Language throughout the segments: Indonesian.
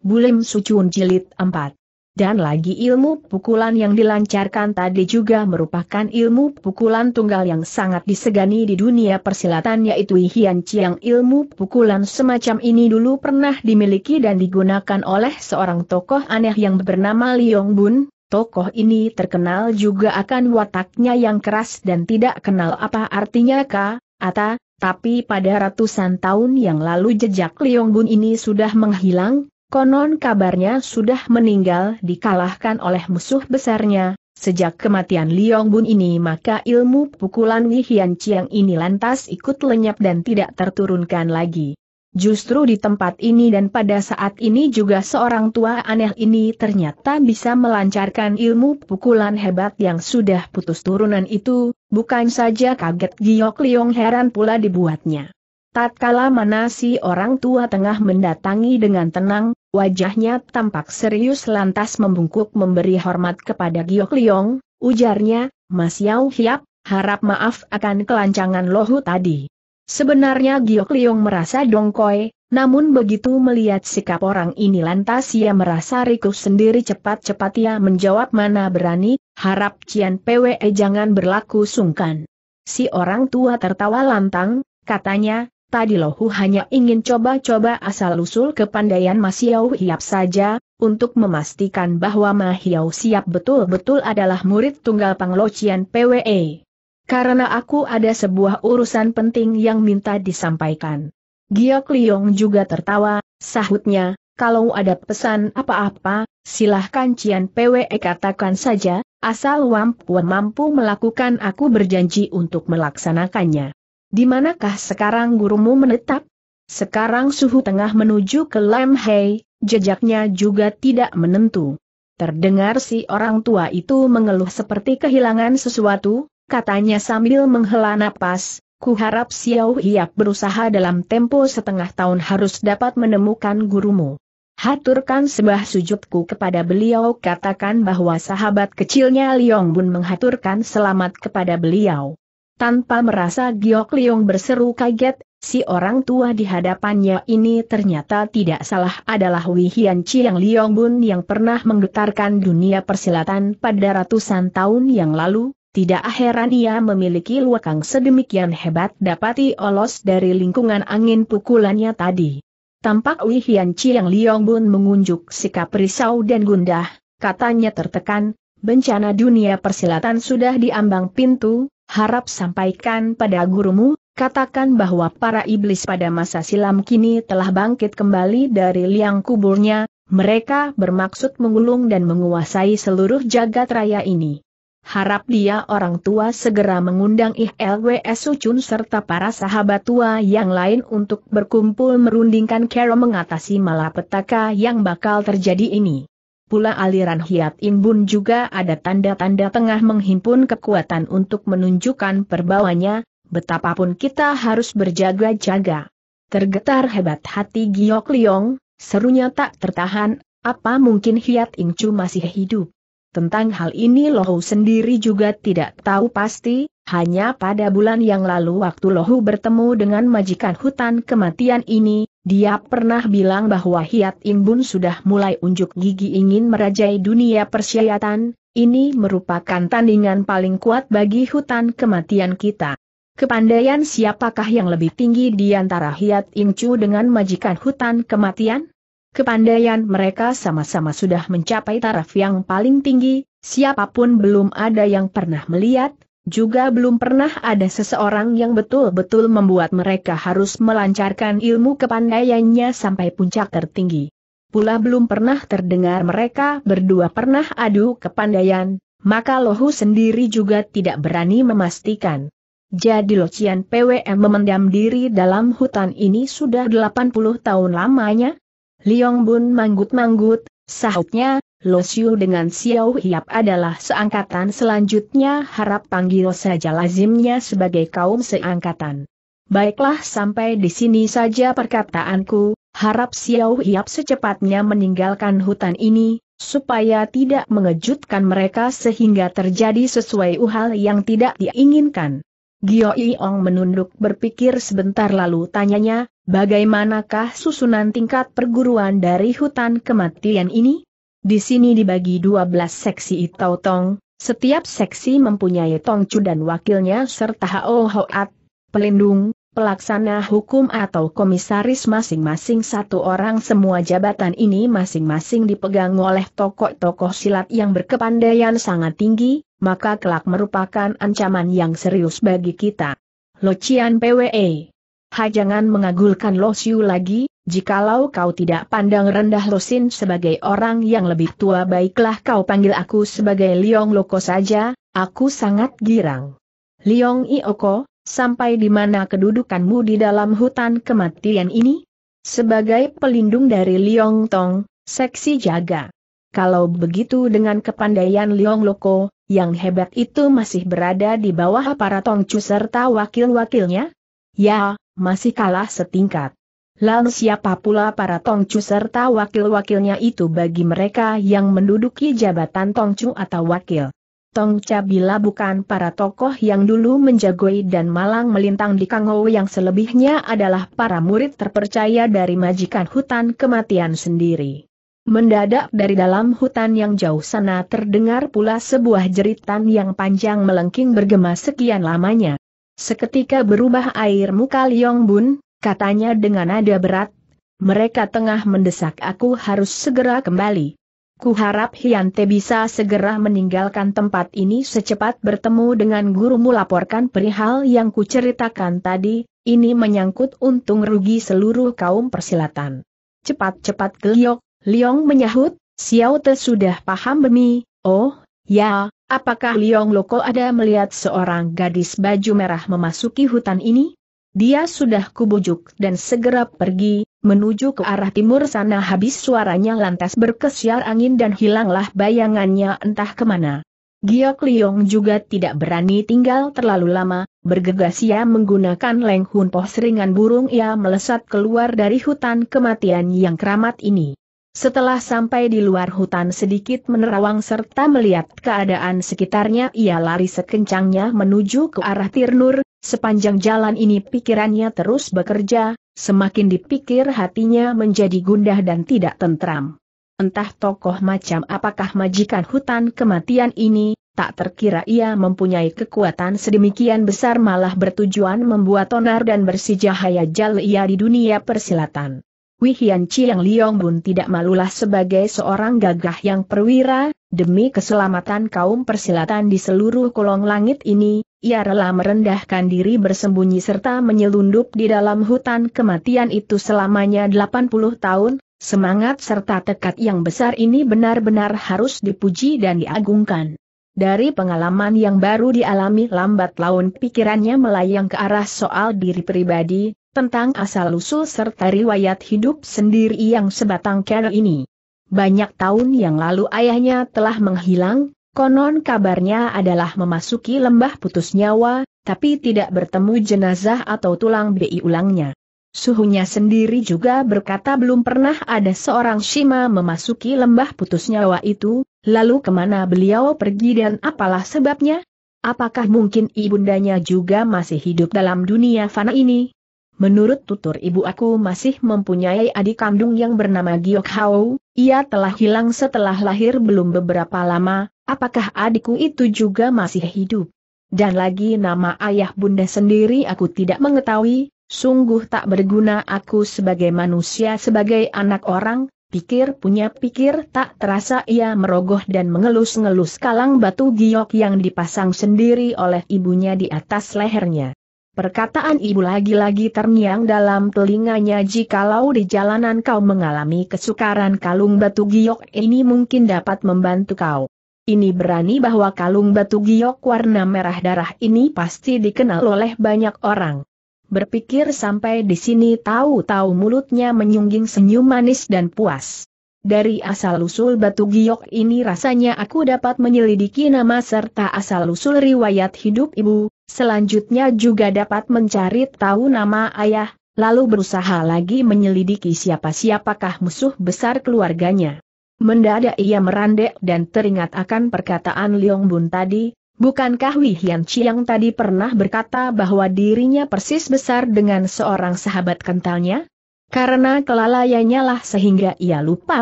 Bulim Sucun Jilid 4. Dan lagi ilmu pukulan yang dilancarkan tadi juga merupakan ilmu pukulan tunggal yang sangat disegani di dunia persilatan yaitu Hian Chiang ilmu pukulan semacam ini dulu pernah dimiliki dan digunakan oleh seorang tokoh aneh yang bernama Liong Bun, tokoh ini terkenal juga akan wataknya yang keras dan tidak kenal apa artinya ka, ata, tapi pada ratusan tahun yang lalu jejak Liong Bun ini sudah menghilang, Konon kabarnya sudah meninggal dikalahkan oleh musuh besarnya, sejak kematian Liong Bun ini maka ilmu pukulan Wihian Chiang ini lantas ikut lenyap dan tidak terturunkan lagi. Justru di tempat ini dan pada saat ini juga seorang tua aneh ini ternyata bisa melancarkan ilmu pukulan hebat yang sudah putus turunan itu, bukan saja kaget Giok Liong heran pula dibuatnya. Tatkala mana si orang tua tengah mendatangi dengan tenang, wajahnya tampak serius lantas membungkuk memberi hormat kepada Giok Liong, ujarnya, Mas Yao Hiap, harap maaf akan kelancangan lohu tadi. Sebenarnya Giok Liong merasa dongkoi, namun begitu melihat sikap orang ini lantas ia merasa rikuh sendiri cepat-cepat ia menjawab mana berani, harap Cian PWE jangan berlaku sungkan. Si orang tua tertawa lantang, katanya, Tadi Lohu hanya ingin coba-coba asal-usul kepandaian Mas Yau Hiap saja, untuk memastikan bahwa Yau siap betul-betul adalah murid tunggal Panglocian PWE. Karena aku ada sebuah urusan penting yang minta disampaikan. Giok Liong juga tertawa, sahutnya, kalau ada pesan apa-apa, silahkan Cian PWE katakan saja, asal Wampu mampu melakukan aku berjanji untuk melaksanakannya. Di manakah sekarang gurumu menetap? Sekarang suhu tengah menuju ke Lam Hei, jejaknya juga tidak menentu. Terdengar si orang tua itu mengeluh seperti kehilangan sesuatu, katanya sambil menghela napas, Kuharap harap Xiao Hiap berusaha dalam tempo setengah tahun harus dapat menemukan gurumu. Haturkan sebah sujudku kepada beliau katakan bahwa sahabat kecilnya Liong Bun menghaturkan selamat kepada beliau. Tanpa merasa Giok Liong berseru kaget, si orang tua di hadapannya ini ternyata tidak salah adalah Wihian Chiang Liong Bun yang pernah menggetarkan dunia persilatan pada ratusan tahun yang lalu, tidak heran ia memiliki luakang sedemikian hebat dapati olos dari lingkungan angin pukulannya tadi. Tampak Wihian Chiang Liong Bun mengunjuk sikap risau dan gundah, katanya tertekan, bencana dunia persilatan sudah diambang pintu, harap sampaikan pada gurumu, katakan bahwa para iblis pada masa silam kini telah bangkit kembali dari liang kuburnya, mereka bermaksud menggulung dan menguasai seluruh jagat raya ini. Harap dia orang tua segera mengundang ILWS Sucun serta para sahabat tua yang lain untuk berkumpul merundingkan cara mengatasi malapetaka yang bakal terjadi ini pula aliran Hiat Imbun juga ada tanda-tanda tengah menghimpun kekuatan untuk menunjukkan perbawanya, betapapun kita harus berjaga-jaga. Tergetar hebat hati Giok Liong, serunya tak tertahan, apa mungkin Hiat Incu masih hidup? Tentang hal ini Lohu sendiri juga tidak tahu pasti, hanya pada bulan yang lalu waktu Lohu bertemu dengan majikan hutan kematian ini, dia pernah bilang bahwa Hiat Imbun sudah mulai unjuk gigi ingin merajai dunia persyaitan, ini merupakan tandingan paling kuat bagi hutan kematian kita. Kepandaian siapakah yang lebih tinggi di antara Hiat Incu dengan majikan hutan kematian? Kepandaian mereka sama-sama sudah mencapai taraf yang paling tinggi, siapapun belum ada yang pernah melihat, juga belum pernah ada seseorang yang betul-betul membuat mereka harus melancarkan ilmu kepandaiannya sampai puncak tertinggi. Pula belum pernah terdengar mereka berdua pernah adu kepandaian, maka Lohu sendiri juga tidak berani memastikan. Jadi Locian PWM memendam diri dalam hutan ini sudah 80 tahun lamanya, Liong Bun manggut-manggut, Sahutnya, Lo Siu dengan Xiao Hiap adalah seangkatan selanjutnya harap panggil saja lazimnya sebagai kaum seangkatan. Baiklah sampai di sini saja perkataanku, harap Xiao Hiap secepatnya meninggalkan hutan ini, supaya tidak mengejutkan mereka sehingga terjadi sesuai hal yang tidak diinginkan. Gio Iong menunduk berpikir sebentar lalu tanyanya, bagaimanakah susunan tingkat perguruan dari hutan kematian ini? Di sini dibagi 12 seksi Itau Tong, setiap seksi mempunyai Tongcu dan wakilnya serta Hao Hoat, pelindung, pelaksana hukum atau komisaris masing-masing satu orang semua jabatan ini masing-masing dipegang oleh tokoh-tokoh silat yang berkepandaian sangat tinggi, maka kelak merupakan ancaman yang serius bagi kita. Locian PWE. Hajangan mengagulkan Losiu lagi, jikalau kau tidak pandang rendah Losin sebagai orang yang lebih tua baiklah kau panggil aku sebagai Liong Loko saja, aku sangat girang. Liong Ioko, Sampai di mana kedudukanmu di dalam hutan kematian ini? Sebagai pelindung dari Liong Tong, seksi jaga. Kalau begitu dengan kepandaian Liong Loko, yang hebat itu masih berada di bawah para Tongcu serta wakil-wakilnya? Ya, masih kalah setingkat. Lalu siapa pula para Tongcu serta wakil-wakilnya itu bagi mereka yang menduduki jabatan Tongcu atau wakil? Tong Cabila bukan para tokoh yang dulu menjagoi dan malang melintang di Kangou yang selebihnya adalah para murid terpercaya dari majikan hutan kematian sendiri. Mendadak dari dalam hutan yang jauh sana terdengar pula sebuah jeritan yang panjang melengking bergema sekian lamanya. Seketika berubah air muka Liong Bun, katanya dengan nada berat, mereka tengah mendesak aku harus segera kembali. Kuharap Hyante bisa segera meninggalkan tempat ini secepat bertemu dengan gurumu laporkan perihal yang kuceritakan tadi, ini menyangkut untung rugi seluruh kaum persilatan. Cepat-cepat geliok, Liong menyahut, Xiao Te sudah paham bemi, oh, ya, apakah Liong Loko ada melihat seorang gadis baju merah memasuki hutan ini? Dia sudah kubujuk dan segera pergi, menuju ke arah timur sana habis suaranya lantas berkesiar angin dan hilanglah bayangannya entah kemana. Giok Liong juga tidak berani tinggal terlalu lama, bergegas ia menggunakan Leng Hun Poh seringan burung ia melesat keluar dari hutan kematian yang keramat ini. Setelah sampai di luar hutan sedikit menerawang serta melihat keadaan sekitarnya ia lari sekencangnya menuju ke arah Tirnur, Sepanjang jalan ini pikirannya terus bekerja, semakin dipikir hatinya menjadi gundah dan tidak tentram. Entah tokoh macam apakah majikan hutan kematian ini, tak terkira ia mempunyai kekuatan sedemikian besar malah bertujuan membuat onar dan bersih jal ia di dunia persilatan. Wihian Chiang Liong pun tidak malulah sebagai seorang gagah yang perwira, demi keselamatan kaum persilatan di seluruh kolong langit ini, ia rela merendahkan diri bersembunyi serta menyelundup di dalam hutan kematian itu selamanya 80 tahun, semangat serta tekad yang besar ini benar-benar harus dipuji dan diagungkan. Dari pengalaman yang baru dialami lambat laun pikirannya melayang ke arah soal diri pribadi, tentang asal-usul serta riwayat hidup sendiri yang sebatang kara ini. Banyak tahun yang lalu ayahnya telah menghilang, Konon kabarnya adalah memasuki lembah putus nyawa, tapi tidak bertemu jenazah atau tulang bi ulangnya. Suhunya sendiri juga berkata belum pernah ada seorang Shima memasuki lembah putus nyawa itu, lalu kemana beliau pergi dan apalah sebabnya? Apakah mungkin ibundanya juga masih hidup dalam dunia fana ini? Menurut tutur ibu aku masih mempunyai adik kandung yang bernama Giok Hao, ia telah hilang setelah lahir belum beberapa lama, apakah adikku itu juga masih hidup? Dan lagi nama ayah bunda sendiri aku tidak mengetahui, sungguh tak berguna aku sebagai manusia sebagai anak orang, pikir punya pikir tak terasa ia merogoh dan mengelus-ngelus kalang batu giok yang dipasang sendiri oleh ibunya di atas lehernya. Perkataan ibu lagi-lagi terngiang dalam telinganya jikalau di jalanan kau mengalami kesukaran kalung batu giok ini mungkin dapat membantu kau. Ini berani bahwa kalung batu giok warna merah darah ini pasti dikenal oleh banyak orang. Berpikir sampai di sini tahu-tahu mulutnya menyungging senyum manis dan puas. Dari asal-usul batu giok ini rasanya aku dapat menyelidiki nama serta asal-usul riwayat hidup ibu, selanjutnya juga dapat mencari tahu nama ayah, lalu berusaha lagi menyelidiki siapa-siapakah musuh besar keluarganya. Mendadak ia merandek dan teringat akan perkataan Liong Bun tadi, bukankah Wei Hian Chiang tadi pernah berkata bahwa dirinya persis besar dengan seorang sahabat kentalnya? Karena kelalaiannya lah sehingga ia lupa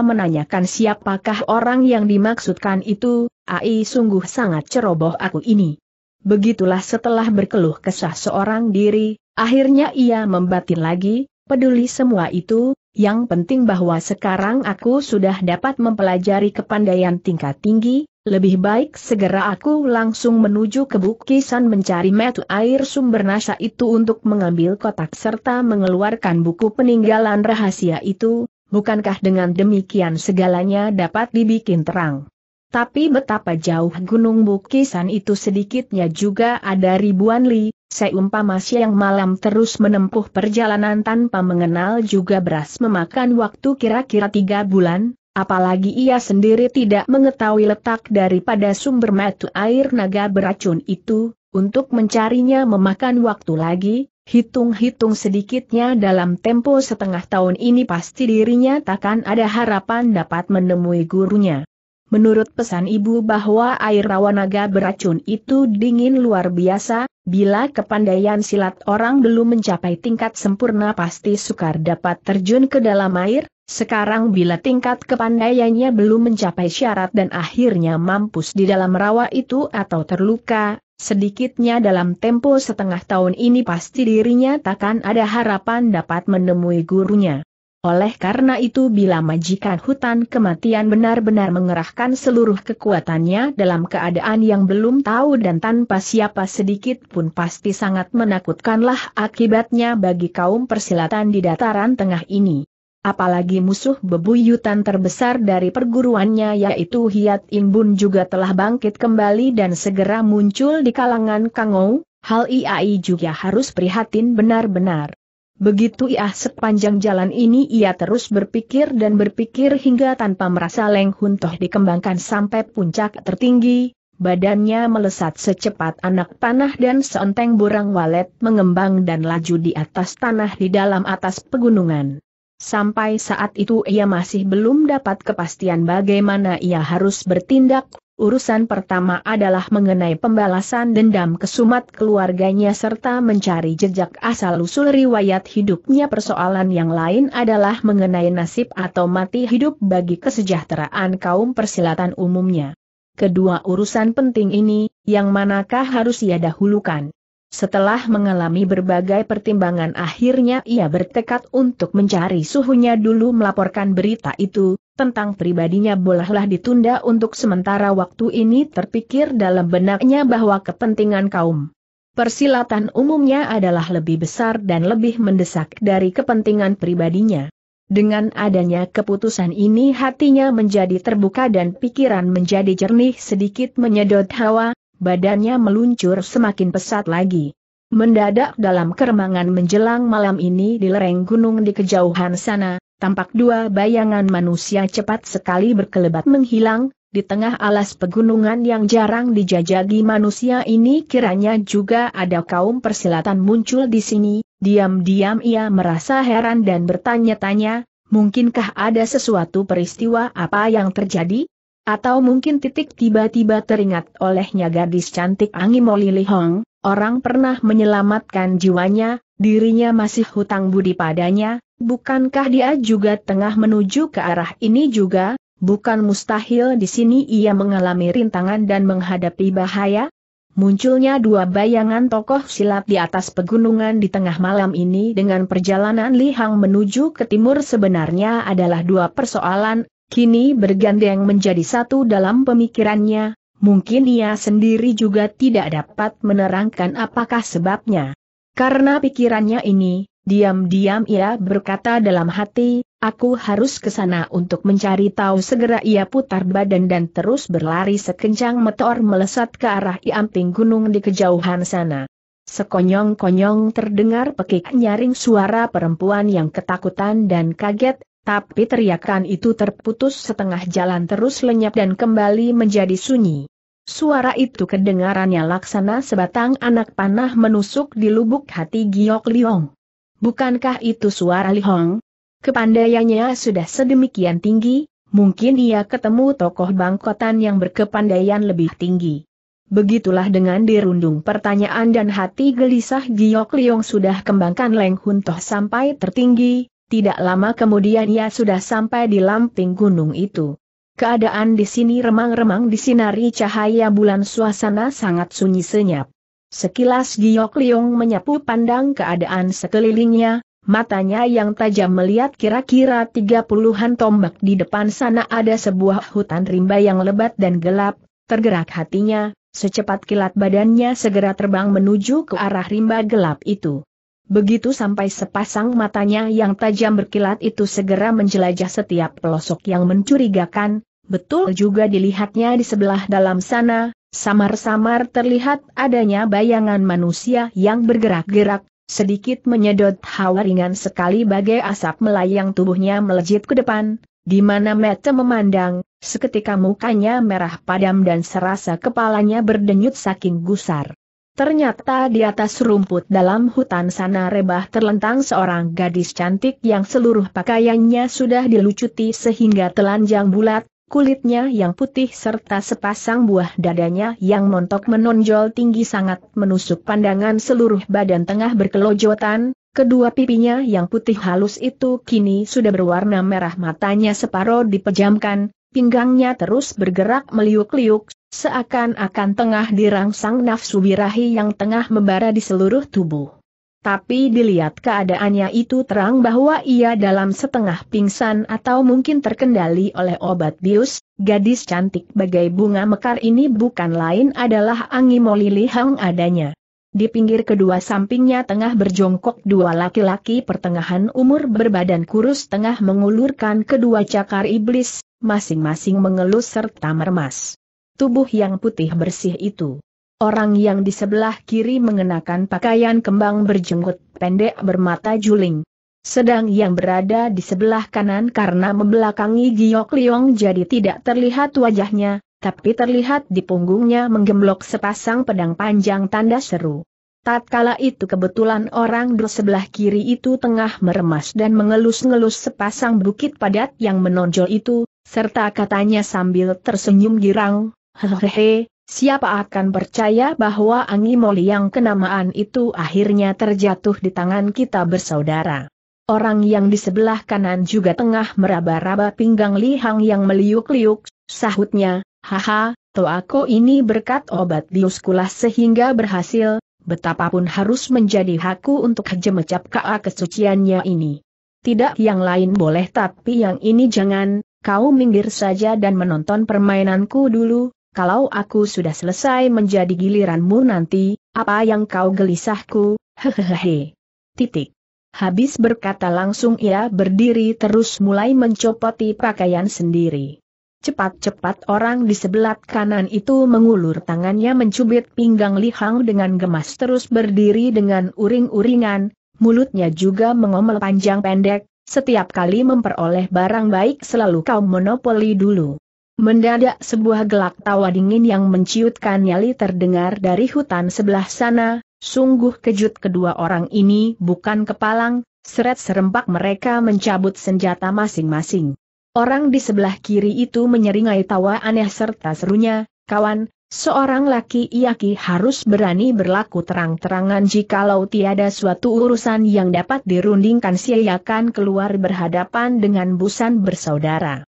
menanyakan siapakah orang yang dimaksudkan itu, ai sungguh sangat ceroboh aku ini. Begitulah setelah berkeluh kesah seorang diri, akhirnya ia membatin lagi, peduli semua itu, yang penting bahwa sekarang aku sudah dapat mempelajari kepandaian tingkat tinggi, lebih baik segera aku langsung menuju ke bukisan mencari metu air sumber nasa itu untuk mengambil kotak serta mengeluarkan buku peninggalan rahasia itu, bukankah dengan demikian segalanya dapat dibikin terang? Tapi betapa jauh gunung bukisan itu sedikitnya juga ada ribuan li, seumpama siang malam terus menempuh perjalanan tanpa mengenal juga beras memakan waktu kira-kira tiga bulan, apalagi ia sendiri tidak mengetahui letak daripada sumber metu air naga beracun itu, untuk mencarinya memakan waktu lagi, hitung-hitung sedikitnya dalam tempo setengah tahun ini pasti dirinya takkan ada harapan dapat menemui gurunya. Menurut pesan ibu bahwa air rawa naga beracun itu dingin luar biasa, bila kepandaian silat orang belum mencapai tingkat sempurna pasti sukar dapat terjun ke dalam air, sekarang bila tingkat kepandaiannya belum mencapai syarat dan akhirnya mampus di dalam rawa itu atau terluka, sedikitnya dalam tempo setengah tahun ini pasti dirinya takkan ada harapan dapat menemui gurunya. Oleh karena itu bila majikan hutan kematian benar-benar mengerahkan seluruh kekuatannya dalam keadaan yang belum tahu dan tanpa siapa sedikit pun pasti sangat menakutkanlah akibatnya bagi kaum persilatan di dataran tengah ini. Apalagi musuh bebuyutan terbesar dari perguruannya yaitu Hiat Imbun juga telah bangkit kembali dan segera muncul di kalangan Kangou, hal IAI juga harus prihatin benar-benar. Begitu ia sepanjang jalan ini ia terus berpikir dan berpikir hingga tanpa merasa Leng Hun Toh dikembangkan sampai puncak tertinggi, badannya melesat secepat anak panah dan seenteng burang walet mengembang dan laju di atas tanah di dalam atas pegunungan. Sampai saat itu ia masih belum dapat kepastian bagaimana ia harus bertindak, Urusan pertama adalah mengenai pembalasan dendam kesumat keluarganya serta mencari jejak asal-usul riwayat hidupnya persoalan yang lain adalah mengenai nasib atau mati hidup bagi kesejahteraan kaum persilatan umumnya. Kedua urusan penting ini, yang manakah harus ia dahulukan? Setelah mengalami berbagai pertimbangan akhirnya ia bertekad untuk mencari suhunya dulu melaporkan berita itu, tentang pribadinya bolehlah ditunda untuk sementara waktu ini terpikir dalam benaknya bahwa kepentingan kaum persilatan umumnya adalah lebih besar dan lebih mendesak dari kepentingan pribadinya. Dengan adanya keputusan ini hatinya menjadi terbuka dan pikiran menjadi jernih sedikit menyedot hawa, badannya meluncur semakin pesat lagi. Mendadak dalam keremangan menjelang malam ini di lereng gunung di kejauhan sana, tampak dua bayangan manusia cepat sekali berkelebat menghilang, di tengah alas pegunungan yang jarang dijajagi manusia ini kiranya juga ada kaum persilatan muncul di sini, diam-diam ia merasa heran dan bertanya-tanya, mungkinkah ada sesuatu peristiwa apa yang terjadi? Atau mungkin titik tiba-tiba teringat olehnya gadis cantik Angi Angimoli Leong orang pernah menyelamatkan jiwanya, dirinya masih hutang budi padanya, Bukankah dia juga tengah menuju ke arah ini juga, bukan mustahil di sini ia mengalami rintangan dan menghadapi bahaya? Munculnya dua bayangan tokoh silat di atas pegunungan di tengah malam ini dengan perjalanan Lihang menuju ke timur sebenarnya adalah dua persoalan, kini bergandeng menjadi satu dalam pemikirannya, mungkin ia sendiri juga tidak dapat menerangkan apakah sebabnya. Karena pikirannya ini, Diam-diam ia berkata dalam hati, aku harus ke sana untuk mencari tahu segera ia putar badan dan terus berlari sekencang meteor melesat ke arah iamping gunung di kejauhan sana. Sekonyong-konyong terdengar pekik nyaring suara perempuan yang ketakutan dan kaget, tapi teriakan itu terputus setengah jalan terus lenyap dan kembali menjadi sunyi. Suara itu kedengarannya laksana sebatang anak panah menusuk di lubuk hati Giok Liong. Bukankah itu suara Li Hong? Kepandaiannya sudah sedemikian tinggi, mungkin ia ketemu tokoh bangkotan yang berkepandaian lebih tinggi. Begitulah dengan dirundung pertanyaan dan hati gelisah Giok Liong sudah kembangkan Leng Hun Toh sampai tertinggi, tidak lama kemudian ia sudah sampai di lamping gunung itu. Keadaan di sini remang-remang disinari cahaya bulan suasana sangat sunyi senyap. Sekilas Giok Liung menyapu pandang keadaan sekelilingnya, matanya yang tajam melihat kira-kira tiga puluhan tombak di depan sana ada sebuah hutan rimba yang lebat dan gelap, tergerak hatinya, secepat kilat badannya segera terbang menuju ke arah rimba gelap itu. Begitu sampai sepasang matanya yang tajam berkilat itu segera menjelajah setiap pelosok yang mencurigakan, betul juga dilihatnya di sebelah dalam sana, Samar-samar terlihat adanya bayangan manusia yang bergerak-gerak, sedikit menyedot hawa ringan sekali bagai asap melayang tubuhnya melejit ke depan, di mana mata memandang, seketika mukanya merah padam dan serasa kepalanya berdenyut saking gusar. Ternyata di atas rumput dalam hutan sana rebah terlentang seorang gadis cantik yang seluruh pakaiannya sudah dilucuti sehingga telanjang bulat, kulitnya yang putih serta sepasang buah dadanya yang montok menonjol tinggi sangat menusuk pandangan seluruh badan tengah berkelojotan, kedua pipinya yang putih halus itu kini sudah berwarna merah matanya separuh dipejamkan, pinggangnya terus bergerak meliuk-liuk, seakan-akan tengah dirangsang nafsu birahi yang tengah membara di seluruh tubuh. Tapi dilihat keadaannya itu terang bahwa ia dalam setengah pingsan atau mungkin terkendali oleh obat bius, gadis cantik bagai bunga mekar ini bukan lain adalah Molili Hang adanya. Di pinggir kedua sampingnya tengah berjongkok dua laki-laki pertengahan umur berbadan kurus tengah mengulurkan kedua cakar iblis, masing-masing mengelus serta mermas. Tubuh yang putih bersih itu Orang yang di sebelah kiri mengenakan pakaian kembang berjenggot pendek bermata juling. Sedang yang berada di sebelah kanan karena membelakangi Giok Liong jadi tidak terlihat wajahnya, tapi terlihat di punggungnya menggemblok sepasang pedang panjang tanda seru. Tatkala itu kebetulan orang di sebelah kiri itu tengah meremas dan mengelus-ngelus sepasang bukit padat yang menonjol itu, serta katanya sambil tersenyum girang, hehehe, Siapa akan percaya bahwa Angi Moli yang kenamaan itu akhirnya terjatuh di tangan kita bersaudara. Orang yang di sebelah kanan juga tengah meraba-raba pinggang Li Hang yang meliuk-liuk, sahutnya, haha, aku ini berkat obat biuskulah sehingga berhasil, betapapun harus menjadi haku untuk jemecap KA kesuciannya ini. Tidak yang lain boleh tapi yang ini jangan, kau minggir saja dan menonton permainanku dulu, kalau aku sudah selesai menjadi giliranmu nanti, apa yang kau gelisahku, hehehe. Titik. Habis berkata langsung ia berdiri terus mulai mencopoti pakaian sendiri. Cepat-cepat orang di sebelah kanan itu mengulur tangannya mencubit pinggang Lihang dengan gemas terus berdiri dengan uring-uringan, mulutnya juga mengomel panjang pendek, setiap kali memperoleh barang baik selalu kau monopoli dulu. Mendadak sebuah gelak tawa dingin yang menciutkan nyali terdengar dari hutan sebelah sana, sungguh kejut kedua orang ini bukan kepalang, seret serempak mereka mencabut senjata masing-masing. Orang di sebelah kiri itu menyeringai tawa aneh serta serunya, kawan, seorang laki iaki harus berani berlaku terang-terangan jikalau tiada suatu urusan yang dapat dirundingkan siakan keluar berhadapan dengan busan bersaudara.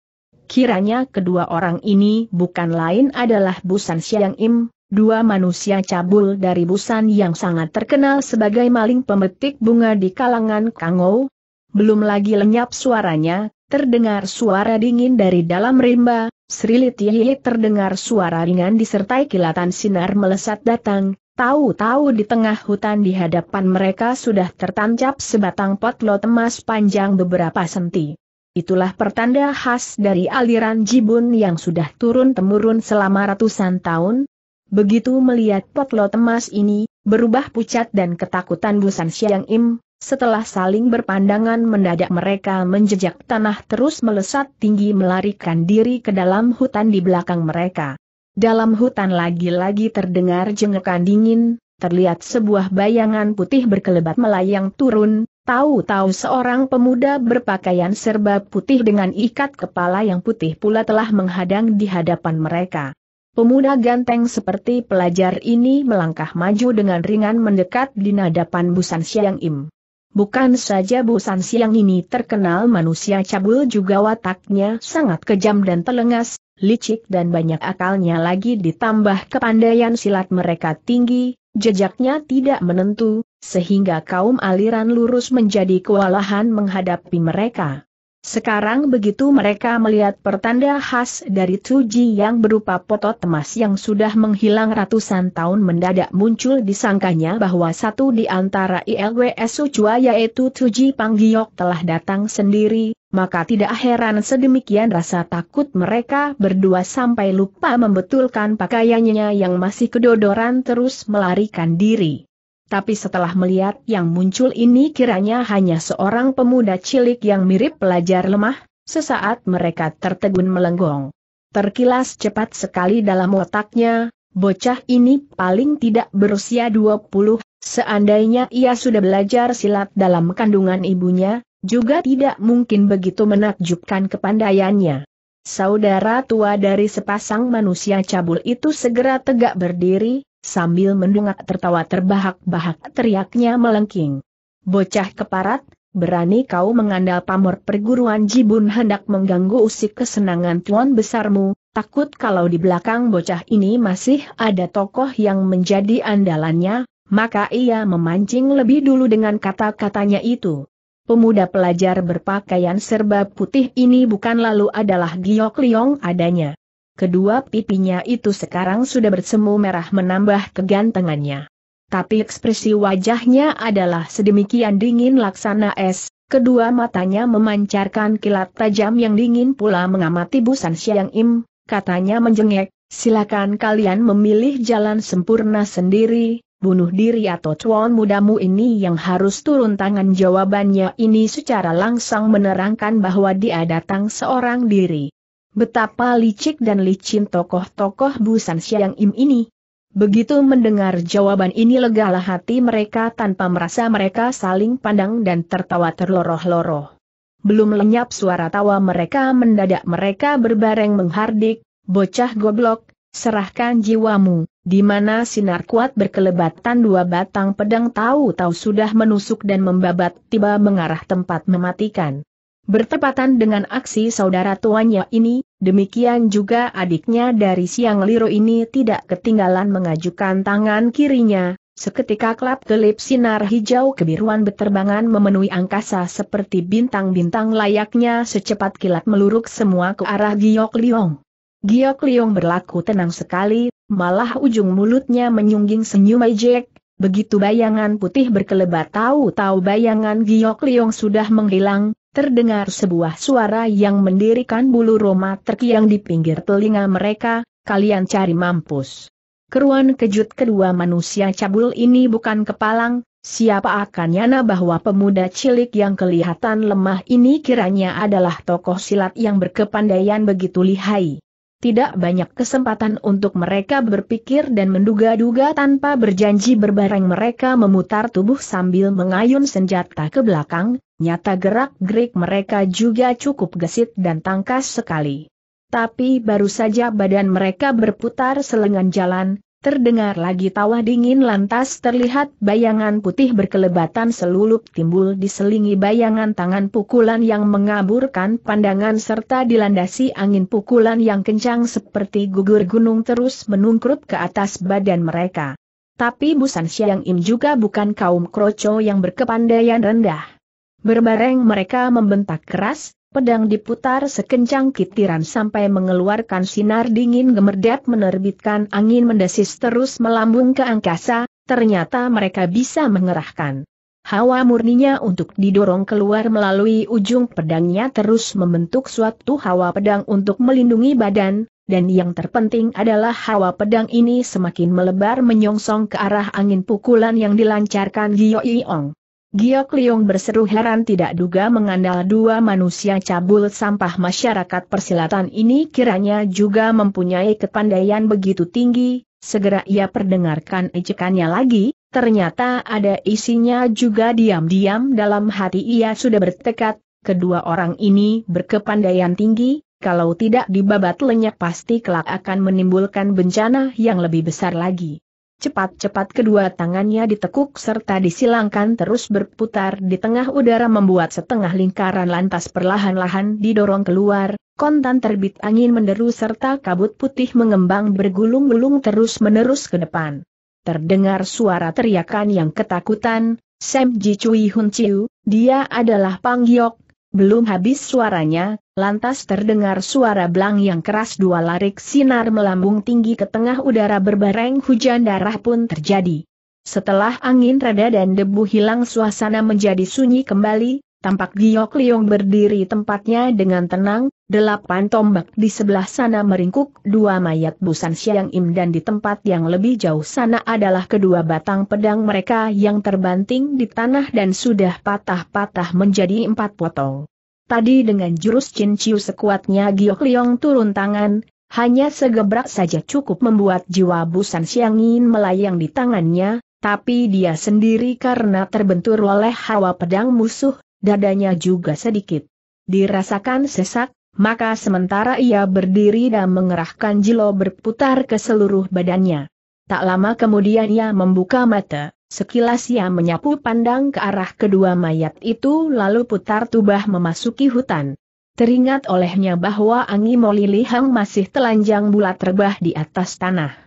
Kiranya kedua orang ini bukan lain adalah Busan Siang Im, dua manusia cabul dari Busan yang sangat terkenal sebagai maling pemetik bunga di kalangan Kangou. Belum lagi lenyap suaranya, terdengar suara dingin dari dalam rimba, Sri Litihi terdengar suara ringan disertai kilatan sinar melesat datang, tahu-tahu di tengah hutan di hadapan mereka sudah tertancap sebatang potlot emas panjang beberapa senti. Itulah pertanda khas dari aliran Jibun yang sudah turun-temurun selama ratusan tahun. Begitu melihat potlot emas ini, berubah pucat dan ketakutan Busan Siang Im, setelah saling berpandangan mendadak mereka menjejak tanah terus melesat tinggi melarikan diri ke dalam hutan di belakang mereka. Dalam hutan lagi-lagi terdengar jengekan dingin, terlihat sebuah bayangan putih berkelebat melayang turun, Tahu-tahu seorang pemuda berpakaian serba putih dengan ikat kepala yang putih pula telah menghadang di hadapan mereka. Pemuda ganteng seperti pelajar ini melangkah maju dengan ringan mendekat di hadapan Busan Siang Im. Bukan saja Busan Siang ini terkenal manusia cabul juga wataknya sangat kejam dan telengas, licik dan banyak akalnya lagi ditambah kepandaian silat mereka tinggi, jejaknya tidak menentu, sehingga kaum aliran lurus menjadi kewalahan menghadapi mereka. Sekarang begitu mereka melihat pertanda khas dari Tuji yang berupa potot emas yang sudah menghilang ratusan tahun mendadak muncul disangkanya bahwa satu di antara ILWS Ucua yaitu Tuji Panggiok telah datang sendiri, maka tidak heran sedemikian rasa takut mereka berdua sampai lupa membetulkan pakaiannya yang masih kedodoran terus melarikan diri. Tapi setelah melihat yang muncul ini kiranya hanya seorang pemuda cilik yang mirip pelajar lemah, sesaat mereka tertegun melenggong. Terkilas cepat sekali dalam otaknya, bocah ini paling tidak berusia 20, seandainya ia sudah belajar silat dalam kandungan ibunya, juga tidak mungkin begitu menakjubkan kepandaiannya. Saudara tua dari sepasang manusia cabul itu segera tegak berdiri, Sambil mendungak tertawa terbahak-bahak teriaknya melengking. Bocah keparat, berani kau mengandal pamor perguruan jibun hendak mengganggu usik kesenangan tuan besarmu, takut kalau di belakang bocah ini masih ada tokoh yang menjadi andalannya, maka ia memancing lebih dulu dengan kata-katanya itu. Pemuda pelajar berpakaian serba putih ini bukan lalu adalah Giok Liong adanya kedua pipinya itu sekarang sudah bersemu merah menambah kegantengannya. Tapi ekspresi wajahnya adalah sedemikian dingin laksana es, kedua matanya memancarkan kilat tajam yang dingin pula mengamati Busan Siang Im, katanya menjengek, silakan kalian memilih jalan sempurna sendiri, bunuh diri atau cuan mudamu ini yang harus turun tangan jawabannya ini secara langsung menerangkan bahwa dia datang seorang diri. Betapa licik dan licin tokoh-tokoh Busan Siang Im ini. Begitu mendengar jawaban ini legalah hati mereka tanpa merasa mereka saling pandang dan tertawa terloroh-loroh. Belum lenyap suara tawa mereka mendadak mereka berbareng menghardik, bocah goblok, serahkan jiwamu, di mana sinar kuat berkelebatan dua batang pedang tahu-tahu sudah menusuk dan membabat tiba mengarah tempat mematikan. Bertepatan dengan aksi saudara tuanya ini, demikian juga adiknya dari siang liru ini tidak ketinggalan mengajukan tangan kirinya, seketika kelap-kelip sinar hijau kebiruan beterbangan memenuhi angkasa seperti bintang-bintang layaknya secepat kilat meluruk semua ke arah Giok Liong. Giok Liong berlaku tenang sekali, malah ujung mulutnya menyungging senyum ejek, Begitu bayangan putih berkelebat tahu-tahu bayangan Giok Liong sudah menghilang, terdengar sebuah suara yang mendirikan bulu roma terkiang di pinggir telinga mereka, kalian cari mampus. Keruan kejut kedua manusia cabul ini bukan kepalang, siapa akan nyana bahwa pemuda cilik yang kelihatan lemah ini kiranya adalah tokoh silat yang berkepandaian begitu lihai. Tidak banyak kesempatan untuk mereka berpikir dan menduga-duga tanpa berjanji berbareng mereka memutar tubuh sambil mengayun senjata ke belakang, nyata gerak-gerik mereka juga cukup gesit dan tangkas sekali. Tapi baru saja badan mereka berputar selengan jalan, terdengar lagi tawa dingin lantas terlihat bayangan putih berkelebatan selulup timbul diselingi bayangan tangan pukulan yang mengaburkan pandangan serta dilandasi angin pukulan yang kencang seperti gugur gunung terus menungkrut ke atas badan mereka. Tapi Busan Siang Im juga bukan kaum kroco yang berkepandaian rendah. Berbareng mereka membentak keras, pedang diputar sekencang kitiran sampai mengeluarkan sinar dingin gemerdap menerbitkan angin mendesis terus melambung ke angkasa, ternyata mereka bisa mengerahkan. Hawa murninya untuk didorong keluar melalui ujung pedangnya terus membentuk suatu hawa pedang untuk melindungi badan, dan yang terpenting adalah hawa pedang ini semakin melebar menyongsong ke arah angin pukulan yang dilancarkan Gio Iong. Giok Liong berseru heran tidak duga mengandal dua manusia cabul sampah masyarakat persilatan ini kiranya juga mempunyai kepandaian begitu tinggi, segera ia perdengarkan ejekannya lagi, ternyata ada isinya juga diam-diam dalam hati ia sudah bertekad, kedua orang ini berkepandaian tinggi, kalau tidak dibabat lenyap pasti kelak akan menimbulkan bencana yang lebih besar lagi. Cepat-cepat kedua tangannya ditekuk serta disilangkan terus berputar di tengah udara membuat setengah lingkaran lantas perlahan-lahan didorong keluar, kontan terbit angin menderu serta kabut putih mengembang bergulung-gulung terus-menerus ke depan. Terdengar suara teriakan yang ketakutan, Sam Ji Cui Hun Chiu, dia adalah Pang Yok, belum habis suaranya, Lantas terdengar suara belang yang keras dua larik sinar melambung tinggi ke tengah udara berbareng hujan darah pun terjadi. Setelah angin reda dan debu hilang suasana menjadi sunyi kembali, tampak Giok Liong berdiri tempatnya dengan tenang, delapan tombak di sebelah sana meringkuk dua mayat Busan Siang Im dan di tempat yang lebih jauh sana adalah kedua batang pedang mereka yang terbanting di tanah dan sudah patah-patah menjadi empat potong. Tadi dengan jurus Chin sekuatnya Giok Liong turun tangan, hanya segebrak saja cukup membuat jiwa Busan Siangin melayang di tangannya, tapi dia sendiri karena terbentur oleh hawa pedang musuh, dadanya juga sedikit dirasakan sesak, maka sementara ia berdiri dan mengerahkan jilo berputar ke seluruh badannya. Tak lama kemudian ia membuka mata. Sekilas ia menyapu pandang ke arah kedua mayat itu lalu putar tubah memasuki hutan. Teringat olehnya bahwa Angi Moli Lihang masih telanjang bulat rebah di atas tanah.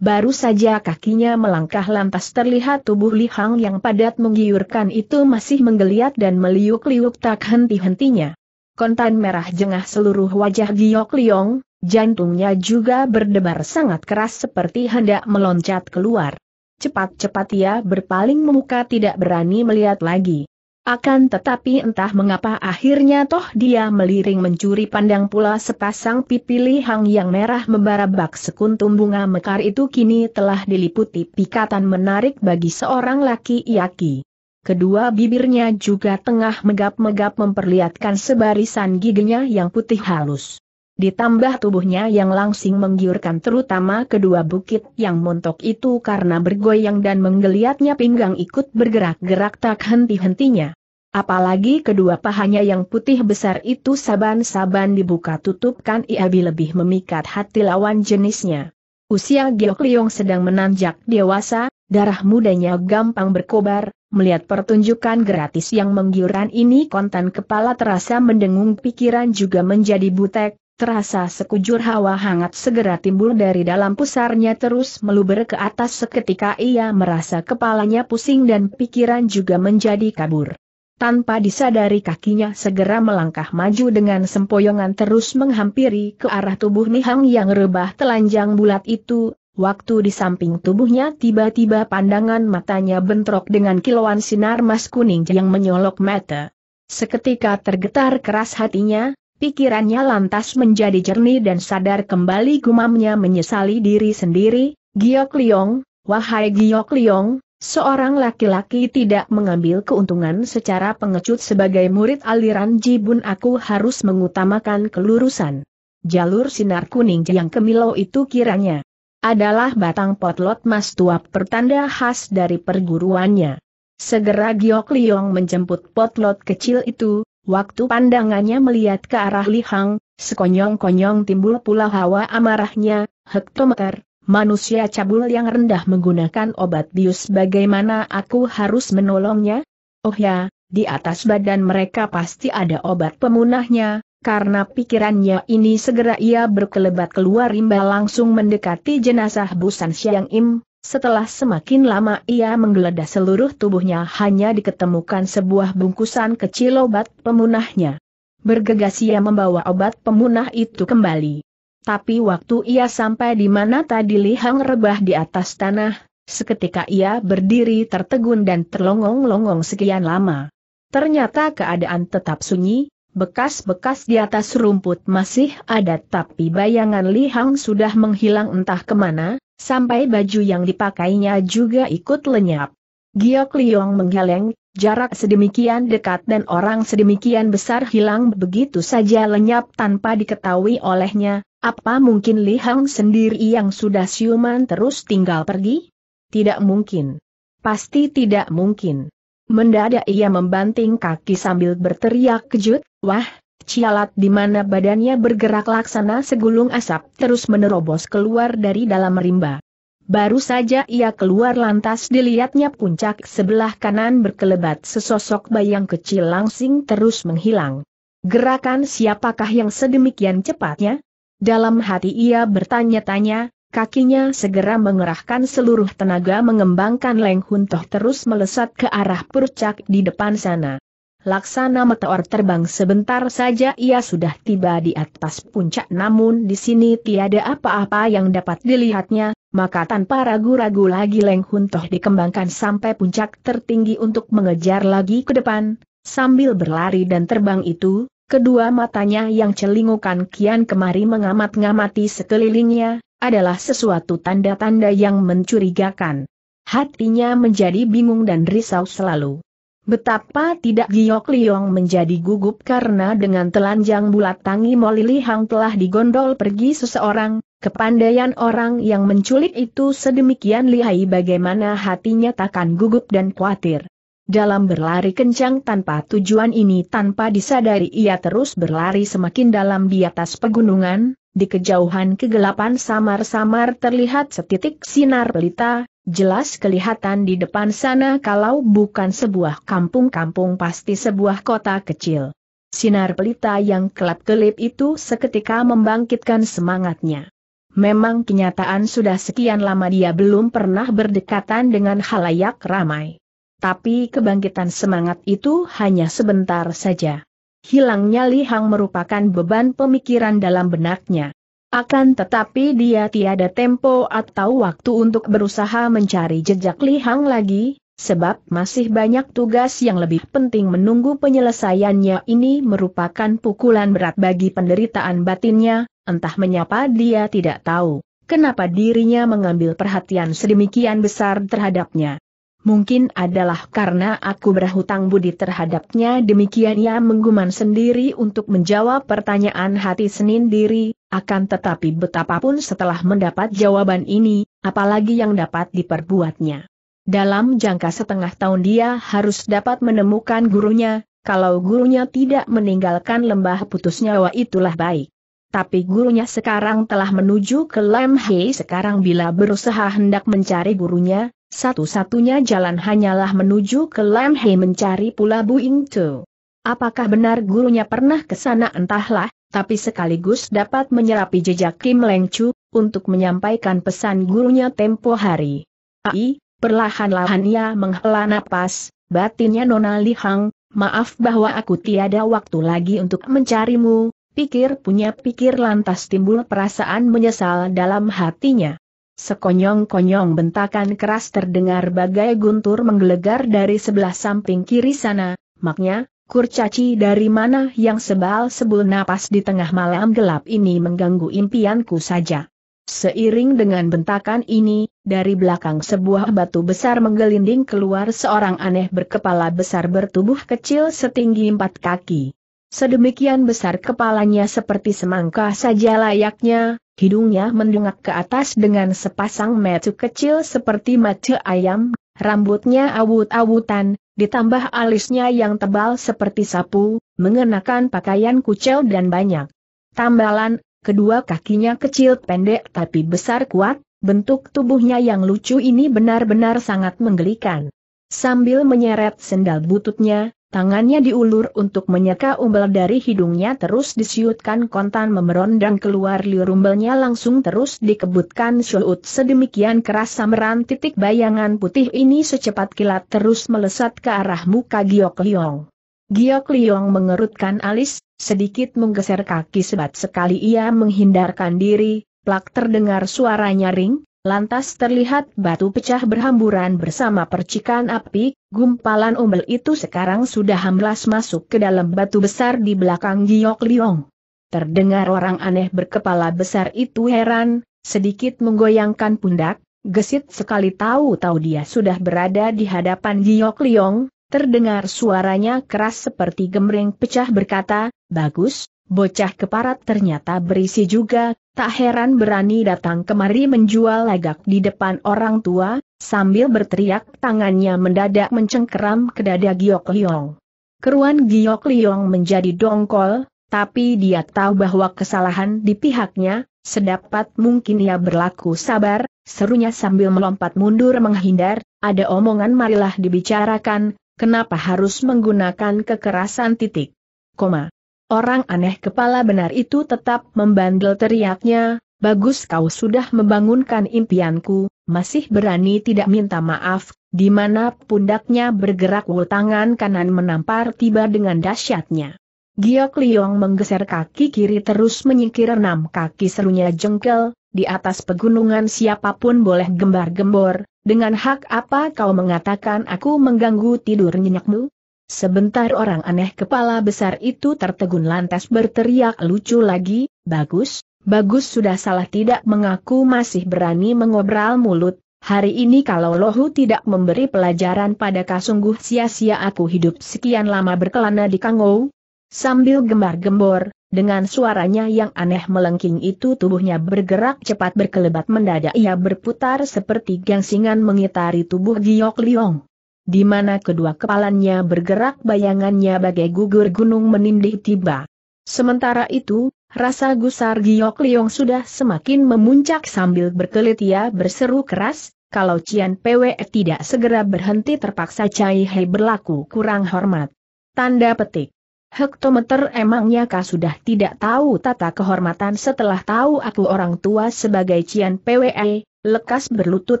Baru saja kakinya melangkah lantas terlihat tubuh Lihang yang padat menggiurkan itu masih menggeliat dan meliuk-liuk tak henti-hentinya. Kontan merah jengah seluruh wajah Giok Liong, jantungnya juga berdebar sangat keras seperti hendak meloncat keluar. Cepat-cepat ia berpaling memuka tidak berani melihat lagi. Akan tetapi entah mengapa akhirnya toh dia meliring mencuri pandang pula sepasang pipi lihang yang merah membara bak sekuntum bunga mekar itu kini telah diliputi pikatan menarik bagi seorang laki-laki. Kedua bibirnya juga tengah megap-megap memperlihatkan sebarisan giginya yang putih halus. Ditambah tubuhnya yang langsing menggiurkan terutama kedua bukit yang montok itu karena bergoyang dan menggeliatnya pinggang ikut bergerak-gerak tak henti-hentinya. Apalagi kedua pahanya yang putih besar itu saban-saban dibuka tutupkan iabi lebih memikat hati lawan jenisnya. Usia Giok Liong sedang menanjak dewasa, darah mudanya gampang berkobar, Melihat pertunjukan gratis yang menggiurkan ini kontan kepala terasa mendengung pikiran juga menjadi butek, Terasa sekujur hawa hangat segera timbul dari dalam pusarnya terus meluber ke atas seketika ia merasa kepalanya pusing dan pikiran juga menjadi kabur. Tanpa disadari kakinya segera melangkah maju dengan sempoyongan terus menghampiri ke arah tubuh Nihang yang rebah telanjang bulat itu, waktu di samping tubuhnya tiba-tiba pandangan matanya bentrok dengan kilauan sinar mas kuning yang menyolok mata. Seketika tergetar keras hatinya, Pikirannya lantas menjadi jernih dan sadar kembali gumamnya menyesali diri sendiri, Giok Liong, wahai Giok Liong, seorang laki-laki tidak mengambil keuntungan secara pengecut sebagai murid aliran Jibun aku harus mengutamakan kelurusan. Jalur sinar kuning yang kemilau itu kiranya adalah batang potlot mas tua pertanda khas dari perguruannya. Segera Giok Liong menjemput potlot kecil itu, Waktu pandangannya melihat ke arah Li Hang, sekonyong-konyong timbul pula hawa amarahnya, hektometer, manusia cabul yang rendah menggunakan obat bius bagaimana aku harus menolongnya? Oh ya, di atas badan mereka pasti ada obat pemunahnya, karena pikirannya ini segera ia berkelebat keluar rimba langsung mendekati jenazah Busan Siang Im, setelah semakin lama ia menggeledah seluruh tubuhnya hanya diketemukan sebuah bungkusan kecil obat pemunahnya. Bergegas ia membawa obat pemunah itu kembali. Tapi waktu ia sampai di mana tadi lihang rebah di atas tanah, seketika ia berdiri tertegun dan terlongong-longong sekian lama. Ternyata keadaan tetap sunyi, bekas-bekas di atas rumput masih ada tapi bayangan lihang sudah menghilang entah kemana, sampai baju yang dipakainya juga ikut lenyap. Giok Liong menggeleng, jarak sedemikian dekat dan orang sedemikian besar hilang begitu saja lenyap tanpa diketahui olehnya, apa mungkin Li Hang sendiri yang sudah siuman terus tinggal pergi? Tidak mungkin. Pasti tidak mungkin. Mendadak ia membanting kaki sambil berteriak kejut, wah, Cialat di mana badannya bergerak laksana segulung asap terus menerobos keluar dari dalam rimba. Baru saja ia keluar lantas dilihatnya puncak sebelah kanan berkelebat sesosok bayang kecil langsing terus menghilang. Gerakan siapakah yang sedemikian cepatnya? Dalam hati ia bertanya-tanya, kakinya segera mengerahkan seluruh tenaga mengembangkan lenghuntoh terus melesat ke arah puncak di depan sana. Laksana meteor terbang sebentar saja ia sudah tiba di atas puncak namun di sini tiada apa-apa yang dapat dilihatnya, maka tanpa ragu-ragu lagi Leng Hun Toh dikembangkan sampai puncak tertinggi untuk mengejar lagi ke depan, sambil berlari dan terbang itu, kedua matanya yang celingukan kian kemari mengamat-ngamati sekelilingnya, adalah sesuatu tanda-tanda yang mencurigakan. Hatinya menjadi bingung dan risau selalu. Betapa tidak Giok Liong menjadi gugup karena dengan telanjang bulat tangi Molili Hang telah digondol pergi seseorang, kepandaian orang yang menculik itu sedemikian lihai bagaimana hatinya takkan gugup dan khawatir. Dalam berlari kencang tanpa tujuan ini tanpa disadari ia terus berlari semakin dalam di atas pegunungan, di kejauhan kegelapan samar-samar terlihat setitik sinar pelita, Jelas kelihatan di depan sana kalau bukan sebuah kampung-kampung pasti sebuah kota kecil. Sinar pelita yang kelap-kelip itu seketika membangkitkan semangatnya. Memang kenyataan sudah sekian lama dia belum pernah berdekatan dengan halayak ramai. Tapi kebangkitan semangat itu hanya sebentar saja. Hilangnya lihang merupakan beban pemikiran dalam benaknya. Akan tetapi dia tiada tempo atau waktu untuk berusaha mencari jejak Li Hang lagi, sebab masih banyak tugas yang lebih penting menunggu penyelesaiannya ini merupakan pukulan berat bagi penderitaan batinnya, entah menyapa dia tidak tahu, kenapa dirinya mengambil perhatian sedemikian besar terhadapnya. Mungkin adalah karena aku berhutang budi terhadapnya demikian ia mengguman sendiri untuk menjawab pertanyaan hati Senin diri. akan tetapi betapapun setelah mendapat jawaban ini, apalagi yang dapat diperbuatnya. Dalam jangka setengah tahun dia harus dapat menemukan gurunya, kalau gurunya tidak meninggalkan lembah putus nyawa itulah baik. Tapi gurunya sekarang telah menuju ke Lemhe sekarang bila berusaha hendak mencari gurunya, satu-satunya jalan hanyalah menuju ke Lamhei mencari pula Bu Ingtu. Apakah benar gurunya pernah ke sana entahlah, tapi sekaligus dapat menyerapi jejak Kim Leng Chu, untuk menyampaikan pesan gurunya tempo hari. Ai, perlahan-lahan ia menghela napas, batinnya Nona Li Hang, maaf bahwa aku tiada waktu lagi untuk mencarimu, pikir punya pikir lantas timbul perasaan menyesal dalam hatinya. Sekonyong-konyong bentakan keras terdengar bagai guntur menggelegar dari sebelah samping kiri sana, maknya, kurcaci dari mana yang sebal-sebul napas di tengah malam gelap ini mengganggu impianku saja. Seiring dengan bentakan ini, dari belakang sebuah batu besar menggelinding keluar seorang aneh berkepala besar bertubuh kecil setinggi empat kaki. Sedemikian besar kepalanya seperti semangka saja layaknya, hidungnya mendongak ke atas dengan sepasang mata kecil seperti mata ayam, rambutnya awut-awutan, ditambah alisnya yang tebal seperti sapu, mengenakan pakaian kucel dan banyak. Tambalan, kedua kakinya kecil pendek tapi besar kuat, bentuk tubuhnya yang lucu ini benar-benar sangat menggelikan. Sambil menyeret sendal bututnya, Tangannya diulur untuk menyeka umbel dari hidungnya terus disiutkan kontan memerondang keluar liur umbelnya langsung terus dikebutkan syuut sedemikian keras samaran titik bayangan putih ini secepat kilat terus melesat ke arah muka Giok Liong. Giok Liong mengerutkan alis, sedikit menggeser kaki sebat sekali ia menghindarkan diri, plak terdengar suara nyaring, Lantas terlihat batu pecah berhamburan bersama percikan api, gumpalan umbel itu sekarang sudah hamblas masuk ke dalam batu besar di belakang Giok Liong. Terdengar orang aneh berkepala besar itu heran, sedikit menggoyangkan pundak, gesit sekali tahu-tahu dia sudah berada di hadapan Giok Liong, terdengar suaranya keras seperti gemreng pecah berkata, bagus, bocah keparat ternyata berisi juga Tak heran berani datang kemari menjual lagak di depan orang tua, sambil berteriak tangannya mendadak mencengkeram ke dada Giok Liong. Keruan Giok Liong menjadi dongkol, tapi dia tahu bahwa kesalahan di pihaknya, sedapat mungkin ia berlaku sabar, serunya sambil melompat mundur menghindar, ada omongan marilah dibicarakan, kenapa harus menggunakan kekerasan titik. Koma. Orang aneh kepala benar itu tetap membandel teriaknya, bagus kau sudah membangunkan impianku, masih berani tidak minta maaf, di mana pundaknya bergerak wu tangan kanan menampar tiba dengan dahsyatnya. Giok Liong menggeser kaki kiri terus menyingkir enam kaki serunya jengkel, di atas pegunungan siapapun boleh gembar-gembor, dengan hak apa kau mengatakan aku mengganggu tidur nyenyakmu? Sebentar orang aneh kepala besar itu tertegun lantas berteriak lucu lagi, bagus, bagus sudah salah tidak mengaku masih berani mengobral mulut, hari ini kalau lohu tidak memberi pelajaran pada kasungguh sia-sia aku hidup sekian lama berkelana di kangou. Sambil gembar-gembor, dengan suaranya yang aneh melengking itu tubuhnya bergerak cepat berkelebat mendadak ia berputar seperti gangsingan mengitari tubuh Giok Liong di mana kedua kepalanya bergerak bayangannya bagai gugur gunung menindih tiba. Sementara itu, rasa gusar Giok Liong sudah semakin memuncak sambil berkelit ia berseru keras, kalau Cian Pwe tidak segera berhenti terpaksa Cai Hei berlaku kurang hormat. Tanda petik. Hektometer emangnya kah sudah tidak tahu tata kehormatan setelah tahu aku orang tua sebagai Cian PWE, lekas berlutut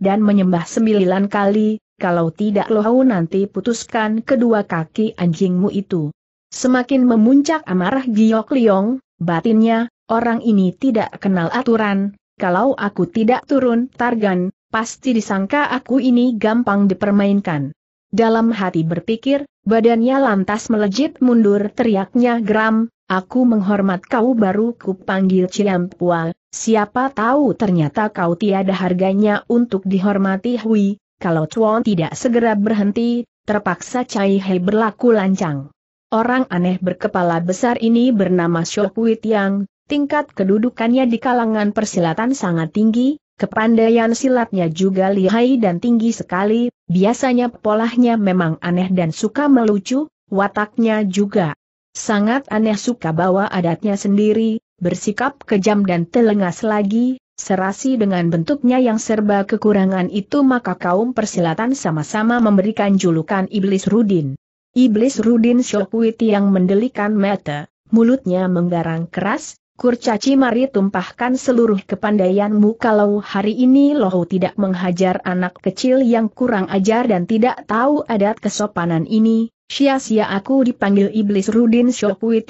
dan menyembah sembilan kali, kalau tidak lohau nanti putuskan kedua kaki anjingmu itu. Semakin memuncak amarah Giok Liong, batinnya, orang ini tidak kenal aturan, kalau aku tidak turun targan, pasti disangka aku ini gampang dipermainkan. Dalam hati berpikir, badannya lantas melejit mundur teriaknya geram, aku menghormat kau baru kupanggil Ciampua, siapa tahu ternyata kau tiada harganya untuk dihormati Hui, kalau Chuan tidak segera berhenti, terpaksa Cai He berlaku lancang. Orang aneh berkepala besar ini bernama Shokuit Yang, tingkat kedudukannya di kalangan persilatan sangat tinggi, kepandaian silatnya juga lihai dan tinggi sekali, biasanya polahnya memang aneh dan suka melucu, wataknya juga sangat aneh suka bawa adatnya sendiri, bersikap kejam dan telengas lagi, Serasi dengan bentuknya yang serba kekurangan itu maka kaum persilatan sama-sama memberikan julukan Iblis Rudin. Iblis Rudin Syokwit yang mendelikan mata, mulutnya menggarang keras, kurcaci mari tumpahkan seluruh kepandaianmu kalau hari ini loh tidak menghajar anak kecil yang kurang ajar dan tidak tahu adat kesopanan ini, sia-sia aku dipanggil Iblis Rudin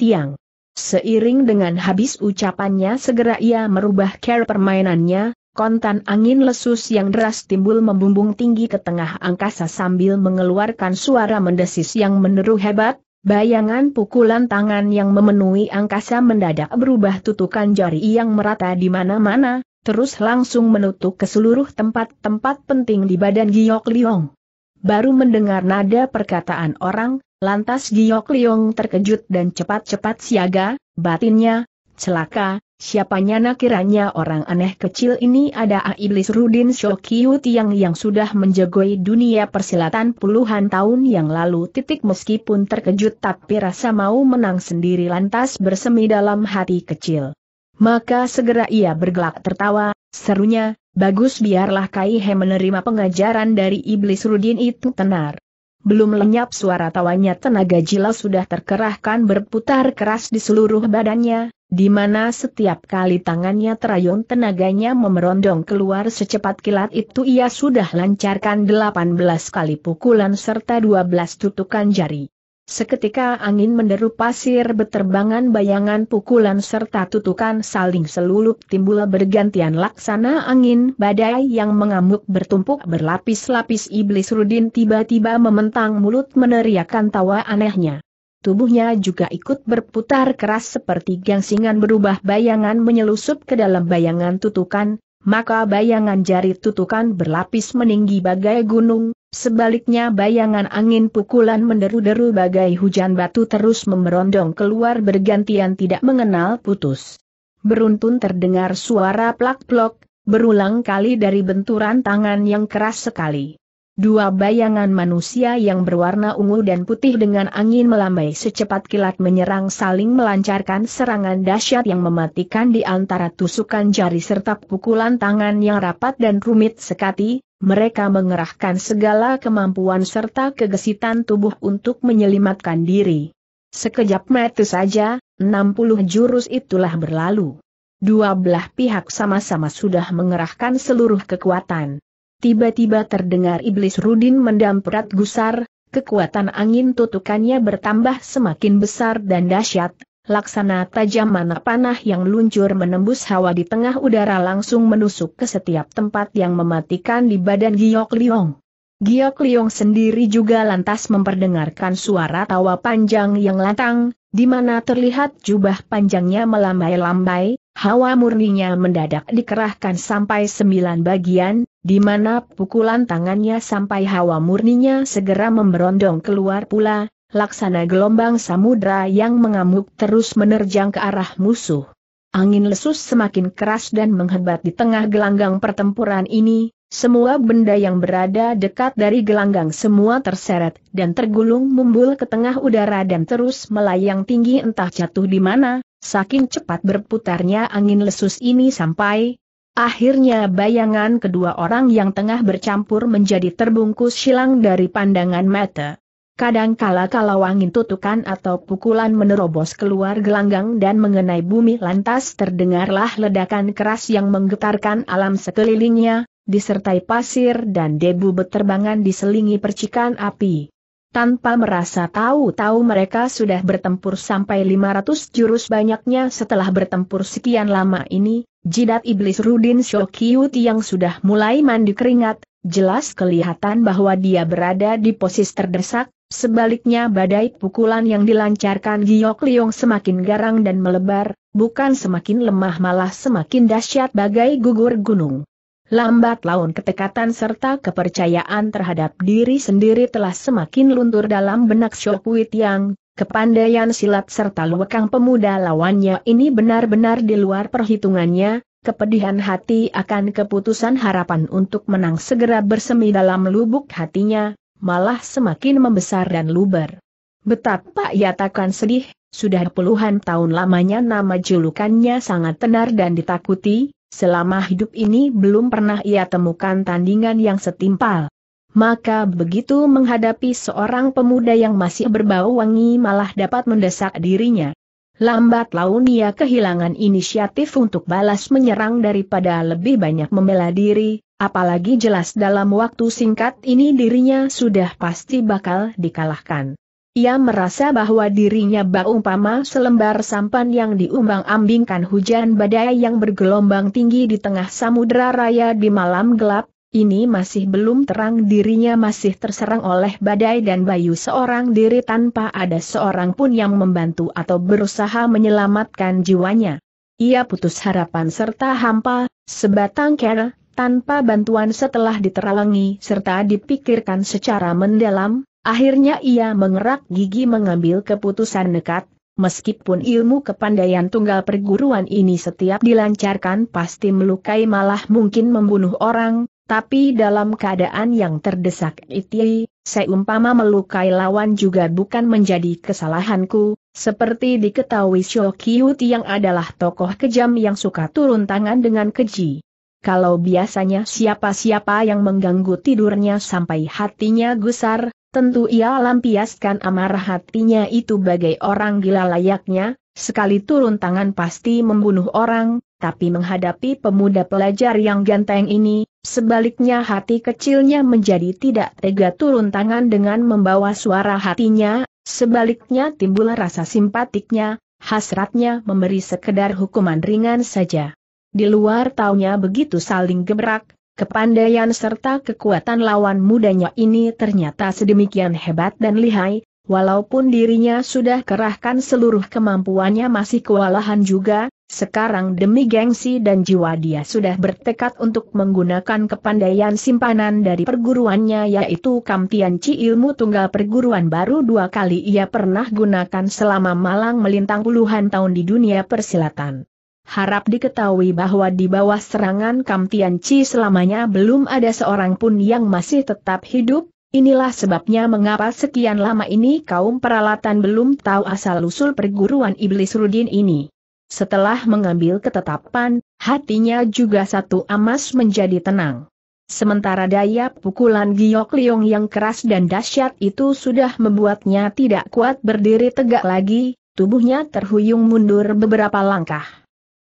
yang. Seiring dengan habis ucapannya segera ia merubah cara permainannya, kontan angin lesus yang deras timbul membumbung tinggi ke tengah angkasa sambil mengeluarkan suara mendesis yang meneru hebat, Bayangan pukulan tangan yang memenuhi angkasa mendadak berubah tutukan jari yang merata di mana-mana, terus langsung menutup ke seluruh tempat-tempat penting di badan Giok Liong. Baru mendengar nada perkataan orang, Lantas Giok Liong terkejut dan cepat-cepat siaga, batinnya, celaka, siapanya nakiranya orang aneh kecil ini ada ah iblis Rudin Shokiu Tiang yang sudah menjegoi dunia persilatan puluhan tahun yang lalu titik meskipun terkejut tapi rasa mau menang sendiri lantas bersemi dalam hati kecil. Maka segera ia bergelak tertawa, serunya, bagus biarlah Kaihe menerima pengajaran dari iblis Rudin itu tenar belum lenyap suara tawanya tenaga jila sudah terkerahkan berputar keras di seluruh badannya, di mana setiap kali tangannya terayun tenaganya memerondong keluar secepat kilat itu ia sudah lancarkan 18 kali pukulan serta 12 tutukan jari. Seketika angin menderu pasir berterbangan bayangan pukulan serta tutukan saling selulup timbul bergantian laksana angin badai yang mengamuk bertumpuk berlapis-lapis iblis Rudin tiba-tiba mementang mulut meneriakan tawa anehnya. Tubuhnya juga ikut berputar keras seperti gangsingan berubah bayangan menyelusup ke dalam bayangan tutukan, maka bayangan jari tutukan berlapis meninggi bagai gunung, Sebaliknya bayangan angin pukulan menderu-deru bagai hujan batu terus memberondong keluar bergantian tidak mengenal putus. Beruntun terdengar suara plak-plok, berulang kali dari benturan tangan yang keras sekali. Dua bayangan manusia yang berwarna ungu dan putih dengan angin melambai secepat kilat menyerang saling melancarkan serangan dahsyat yang mematikan di antara tusukan jari serta pukulan tangan yang rapat dan rumit sekati, mereka mengerahkan segala kemampuan serta kegesitan tubuh untuk menyelamatkan diri. Sekejap mata saja, 60 jurus itulah berlalu. Dua belah pihak sama-sama sudah mengerahkan seluruh kekuatan. Tiba-tiba terdengar iblis Rudin mendamprat gusar, kekuatan angin tutukannya bertambah semakin besar dan dahsyat, laksana tajam mana panah yang luncur menembus hawa di tengah udara langsung menusuk ke setiap tempat yang mematikan di badan Giok Liong. Giok Liong sendiri juga lantas memperdengarkan suara tawa panjang yang lantang, di mana terlihat jubah panjangnya melambai-lambai, hawa murninya mendadak dikerahkan sampai sembilan bagian, di mana pukulan tangannya sampai hawa murninya segera memberondong keluar pula, laksana gelombang samudra yang mengamuk terus menerjang ke arah musuh. Angin lesus semakin keras dan menghebat di tengah gelanggang pertempuran ini, semua benda yang berada dekat dari gelanggang semua terseret dan tergulung membul ke tengah udara dan terus melayang tinggi entah jatuh di mana, saking cepat berputarnya angin lesus ini sampai Akhirnya bayangan kedua orang yang tengah bercampur menjadi terbungkus silang dari pandangan mata. Kadang-kala kalau angin tutukan atau pukulan menerobos keluar gelanggang dan mengenai bumi lantas terdengarlah ledakan keras yang menggetarkan alam sekelilingnya, disertai pasir dan debu beterbangan diselingi percikan api. Tanpa merasa tahu-tahu mereka sudah bertempur sampai 500 jurus banyaknya setelah bertempur sekian lama ini, jidat iblis Rudin Shokyut yang sudah mulai mandi keringat, jelas kelihatan bahwa dia berada di posisi terdesak, sebaliknya badai pukulan yang dilancarkan Giok Liong semakin garang dan melebar, bukan semakin lemah malah semakin dahsyat bagai gugur gunung. Lambat laun ketekatan serta kepercayaan terhadap diri sendiri telah semakin luntur dalam benak Shokwit yang, kepandaian silat serta luwekang pemuda lawannya ini benar-benar di luar perhitungannya, Kepedihan hati akan keputusan harapan untuk menang segera bersemi dalam lubuk hatinya, malah semakin membesar dan luber. Betapa ia takkan sedih, sudah puluhan tahun lamanya nama julukannya sangat tenar dan ditakuti, selama hidup ini belum pernah ia temukan tandingan yang setimpal. Maka begitu menghadapi seorang pemuda yang masih berbau wangi malah dapat mendesak dirinya. Lambat laun ia kehilangan inisiatif untuk balas menyerang daripada lebih banyak membela diri, apalagi jelas dalam waktu singkat ini dirinya sudah pasti bakal dikalahkan. Ia merasa bahwa dirinya umpama selembar sampan yang diumbang-ambingkan hujan badai yang bergelombang tinggi di tengah samudra raya di malam gelap, ini masih belum terang dirinya masih terserang oleh badai dan bayu seorang diri tanpa ada seorang pun yang membantu atau berusaha menyelamatkan jiwanya. Ia putus harapan serta hampa, sebatang kera, tanpa bantuan setelah diteralangi serta dipikirkan secara mendalam, akhirnya ia mengerak gigi mengambil keputusan nekat, Meskipun ilmu kepandaian tunggal perguruan ini setiap dilancarkan pasti melukai malah mungkin membunuh orang, tapi dalam keadaan yang terdesak itu, seumpama melukai lawan juga bukan menjadi kesalahanku, seperti diketahui Shokyut yang adalah tokoh kejam yang suka turun tangan dengan keji. Kalau biasanya siapa-siapa yang mengganggu tidurnya sampai hatinya gusar, tentu ia lampiaskan amarah hatinya itu bagai orang gila layaknya, sekali turun tangan pasti membunuh orang, tapi menghadapi pemuda pelajar yang ganteng ini, Sebaliknya hati kecilnya menjadi tidak tega turun tangan dengan membawa suara hatinya, sebaliknya timbul rasa simpatiknya, hasratnya memberi sekedar hukuman ringan saja. Di luar taunya begitu saling gebrak, kepandaian serta kekuatan lawan mudanya ini ternyata sedemikian hebat dan lihai, Walaupun dirinya sudah kerahkan seluruh kemampuannya masih kewalahan juga, sekarang demi gengsi dan jiwa dia sudah bertekad untuk menggunakan kepandaian simpanan dari perguruannya yaitu Kamtianci ilmu tunggal perguruan baru dua kali ia pernah gunakan selama malang melintang puluhan tahun di dunia persilatan. Harap diketahui bahwa di bawah serangan Kamtianci selamanya belum ada seorang pun yang masih tetap hidup, inilah sebabnya mengapa sekian lama ini kaum peralatan belum tahu asal-usul perguruan iblis Rudin ini. Setelah mengambil ketetapan, hatinya juga satu amas menjadi tenang. Sementara daya pukulan Giok Liong yang keras dan dahsyat itu sudah membuatnya tidak kuat berdiri tegak lagi, tubuhnya terhuyung mundur beberapa langkah.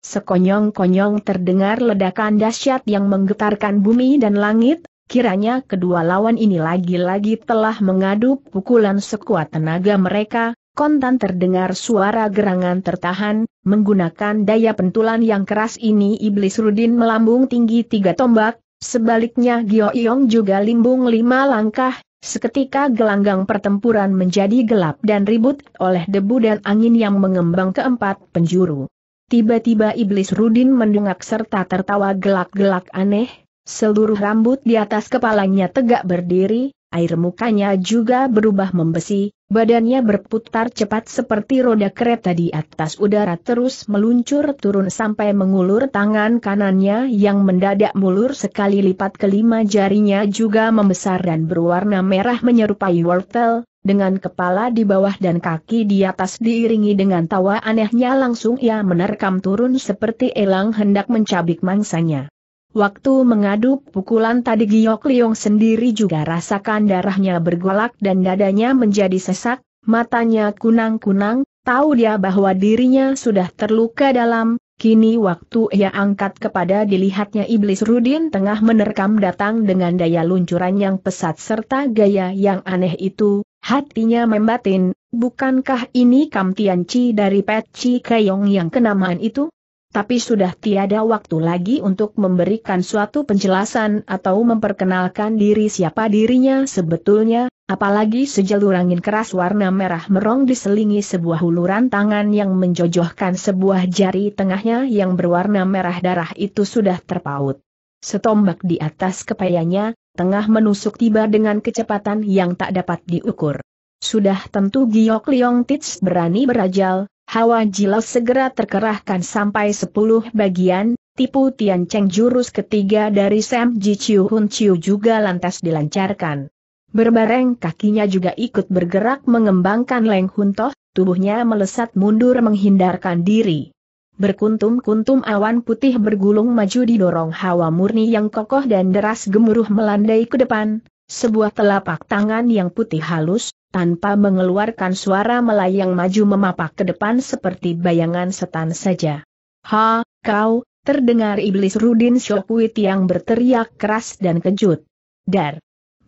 Sekonyong-konyong terdengar ledakan dahsyat yang menggetarkan bumi dan langit, kiranya kedua lawan ini lagi-lagi telah mengadu pukulan sekuat tenaga mereka, Kontan terdengar suara gerangan tertahan, menggunakan daya pentulan yang keras ini Iblis Rudin melambung tinggi tiga tombak, sebaliknya Gio Yong juga limbung lima langkah, seketika gelanggang pertempuran menjadi gelap dan ribut oleh debu dan angin yang mengembang keempat penjuru. Tiba-tiba Iblis Rudin mendengak serta tertawa gelak-gelak aneh, seluruh rambut di atas kepalanya tegak berdiri, air mukanya juga berubah membesi, badannya berputar cepat seperti roda kereta di atas udara terus meluncur turun sampai mengulur tangan kanannya yang mendadak mulur sekali lipat kelima jarinya juga membesar dan berwarna merah menyerupai wortel, dengan kepala di bawah dan kaki di atas diiringi dengan tawa anehnya langsung ia menerkam turun seperti elang hendak mencabik mangsanya. Waktu mengadu pukulan tadi Giok Liong sendiri juga rasakan darahnya bergolak dan dadanya menjadi sesak, matanya kunang-kunang, tahu dia bahwa dirinya sudah terluka dalam, Kini waktu ia angkat kepada dilihatnya iblis Rudin tengah menerkam datang dengan daya luncuran yang pesat serta gaya yang aneh itu, hatinya membatin, bukankah ini Kam Chi dari Pet Chi Keyong yang kenamaan itu? tapi sudah tiada waktu lagi untuk memberikan suatu penjelasan atau memperkenalkan diri siapa dirinya sebetulnya, apalagi sejalur angin keras warna merah merong diselingi sebuah huluran tangan yang menjojohkan sebuah jari tengahnya yang berwarna merah darah itu sudah terpaut. Setombak di atas kepayanya, tengah menusuk tiba dengan kecepatan yang tak dapat diukur. Sudah tentu Giok Leong Tits berani berajal, Hawa jilau segera terkerahkan sampai sepuluh bagian, tipu Tian Cheng jurus ketiga dari Sam Ji Chiu Hun Chiu juga lantas dilancarkan. Berbareng kakinya juga ikut bergerak mengembangkan Leng Hun Toh, tubuhnya melesat mundur menghindarkan diri. Berkuntum-kuntum awan putih bergulung maju didorong hawa murni yang kokoh dan deras gemuruh melandai ke depan, sebuah telapak tangan yang putih halus, tanpa mengeluarkan suara melayang maju memapak ke depan seperti bayangan setan saja. Ha, kau, terdengar iblis Rudin Syokwit yang berteriak keras dan kejut. Dar.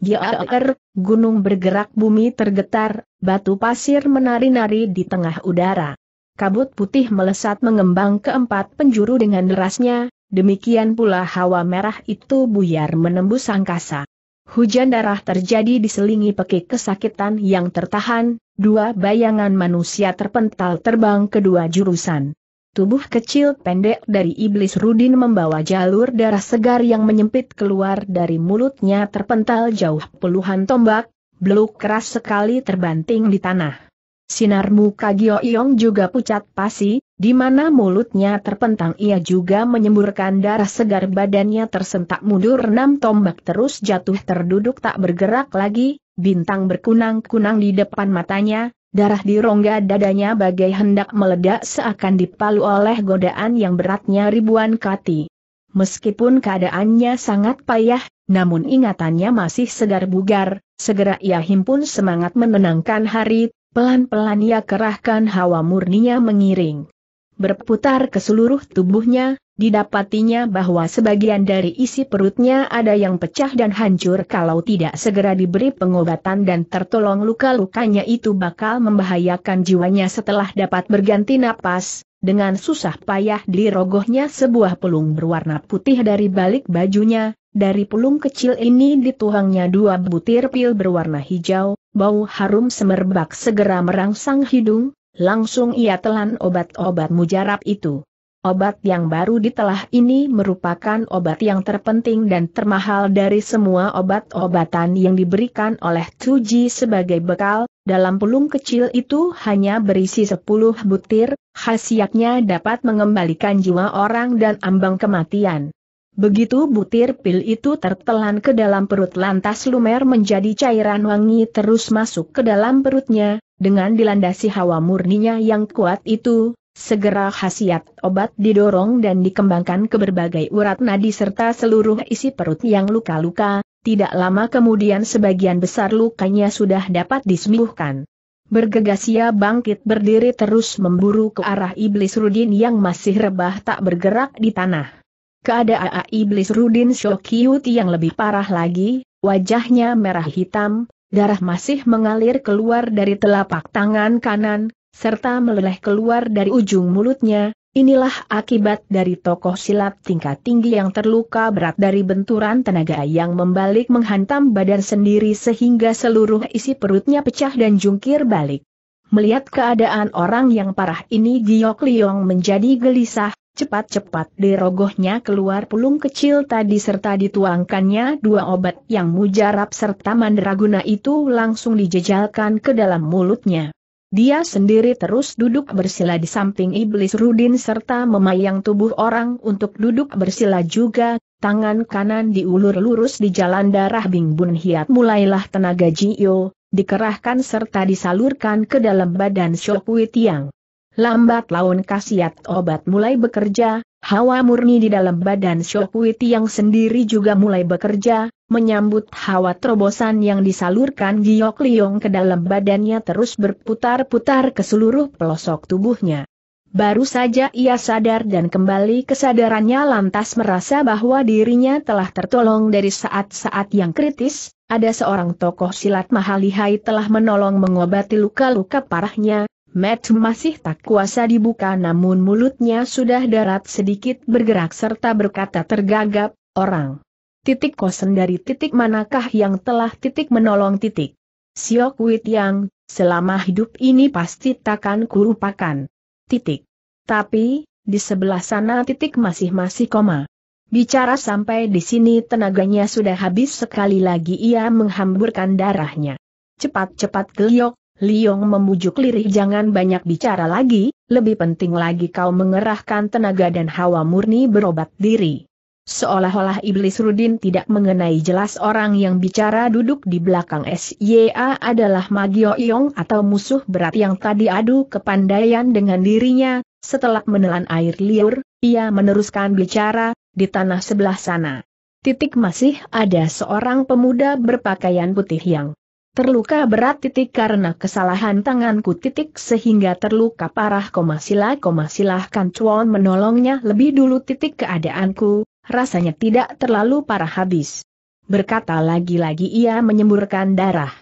Giaer, gunung bergerak bumi tergetar, batu pasir menari-nari di tengah udara. Kabut putih melesat mengembang ke empat penjuru dengan derasnya, demikian pula hawa merah itu buyar menembus angkasa. Hujan darah terjadi diselingi pekik kesakitan yang tertahan, dua bayangan manusia terpental terbang kedua jurusan. Tubuh kecil pendek dari iblis Rudin membawa jalur darah segar yang menyempit keluar dari mulutnya terpental jauh puluhan tombak, beluk keras sekali terbanting di tanah. Sinar muka Gio Iong juga pucat pasi, di mana mulutnya terpentang ia juga menyemburkan darah segar badannya tersentak mundur enam tombak terus jatuh terduduk tak bergerak lagi, bintang berkunang-kunang di depan matanya, darah di rongga dadanya bagai hendak meledak seakan dipalu oleh godaan yang beratnya ribuan kati. Meskipun keadaannya sangat payah, namun ingatannya masih segar bugar, segera ia himpun semangat menenangkan hari, pelan-pelan ia kerahkan hawa murninya mengiring berputar ke seluruh tubuhnya, didapatinya bahwa sebagian dari isi perutnya ada yang pecah dan hancur kalau tidak segera diberi pengobatan dan tertolong luka-lukanya itu bakal membahayakan jiwanya setelah dapat berganti napas, dengan susah payah dirogohnya sebuah pelung berwarna putih dari balik bajunya, dari pelung kecil ini dituangnya dua butir pil berwarna hijau, bau harum semerbak segera merangsang hidung, Langsung ia telan obat-obat mujarab itu. Obat yang baru ditelah ini merupakan obat yang terpenting dan termahal dari semua obat-obatan yang diberikan oleh Tuji sebagai bekal, dalam pulung kecil itu hanya berisi 10 butir, khasiatnya dapat mengembalikan jiwa orang dan ambang kematian. Begitu butir pil itu tertelan ke dalam perut lantas lumer menjadi cairan wangi terus masuk ke dalam perutnya, dengan dilandasi hawa murninya yang kuat itu, segera khasiat obat didorong dan dikembangkan ke berbagai urat nadi serta seluruh isi perut yang luka-luka, tidak lama kemudian sebagian besar lukanya sudah dapat disembuhkan. Bergegas ia bangkit berdiri terus memburu ke arah iblis Rudin yang masih rebah tak bergerak di tanah. Keadaan iblis Rudin Shokyut yang lebih parah lagi, wajahnya merah hitam, darah masih mengalir keluar dari telapak tangan kanan, serta meleleh keluar dari ujung mulutnya, inilah akibat dari tokoh silat tingkat tinggi yang terluka berat dari benturan tenaga yang membalik menghantam badan sendiri sehingga seluruh isi perutnya pecah dan jungkir balik. Melihat keadaan orang yang parah ini Giok Liong menjadi gelisah, Cepat-cepat dirogohnya keluar pulung kecil tadi serta dituangkannya dua obat yang mujarab serta mandraguna itu langsung dijejalkan ke dalam mulutnya. Dia sendiri terus duduk bersila di samping iblis Rudin serta memayang tubuh orang untuk duduk bersila juga, tangan kanan diulur lurus di jalan darah Bing Bun Hiat mulailah tenaga Jiyo, dikerahkan serta disalurkan ke dalam badan Shokui Tiang. Lambat laun khasiat obat mulai bekerja, hawa murni di dalam badan Shokwiti yang sendiri juga mulai bekerja, menyambut hawa terobosan yang disalurkan Giok Liong ke dalam badannya terus berputar-putar ke seluruh pelosok tubuhnya. Baru saja ia sadar dan kembali kesadarannya lantas merasa bahwa dirinya telah tertolong dari saat-saat yang kritis, ada seorang tokoh silat Mahalihai telah menolong mengobati luka-luka parahnya, Matt masih tak kuasa dibuka namun mulutnya sudah darat sedikit bergerak serta berkata tergagap, orang. Titik kosen dari titik manakah yang telah titik menolong titik. Siok Wit yang, selama hidup ini pasti takkan kulupakan. Titik. Tapi, di sebelah sana titik masih-masih koma. Bicara sampai di sini tenaganya sudah habis sekali lagi ia menghamburkan darahnya. Cepat-cepat geliok, Liong memujuk Lirih jangan banyak bicara lagi, lebih penting lagi kau mengerahkan tenaga dan hawa murni berobat diri. Seolah-olah Iblis Rudin tidak mengenai jelas orang yang bicara duduk di belakang SYA adalah Magio Yong atau musuh berat yang tadi adu kepandaian dengan dirinya, setelah menelan air liur, ia meneruskan bicara, di tanah sebelah sana. Titik masih ada seorang pemuda berpakaian putih yang Terluka berat titik karena kesalahan tanganku titik sehingga terluka parah koma sila koma silahkan cuan menolongnya lebih dulu titik keadaanku, rasanya tidak terlalu parah habis. Berkata lagi-lagi ia menyemburkan darah.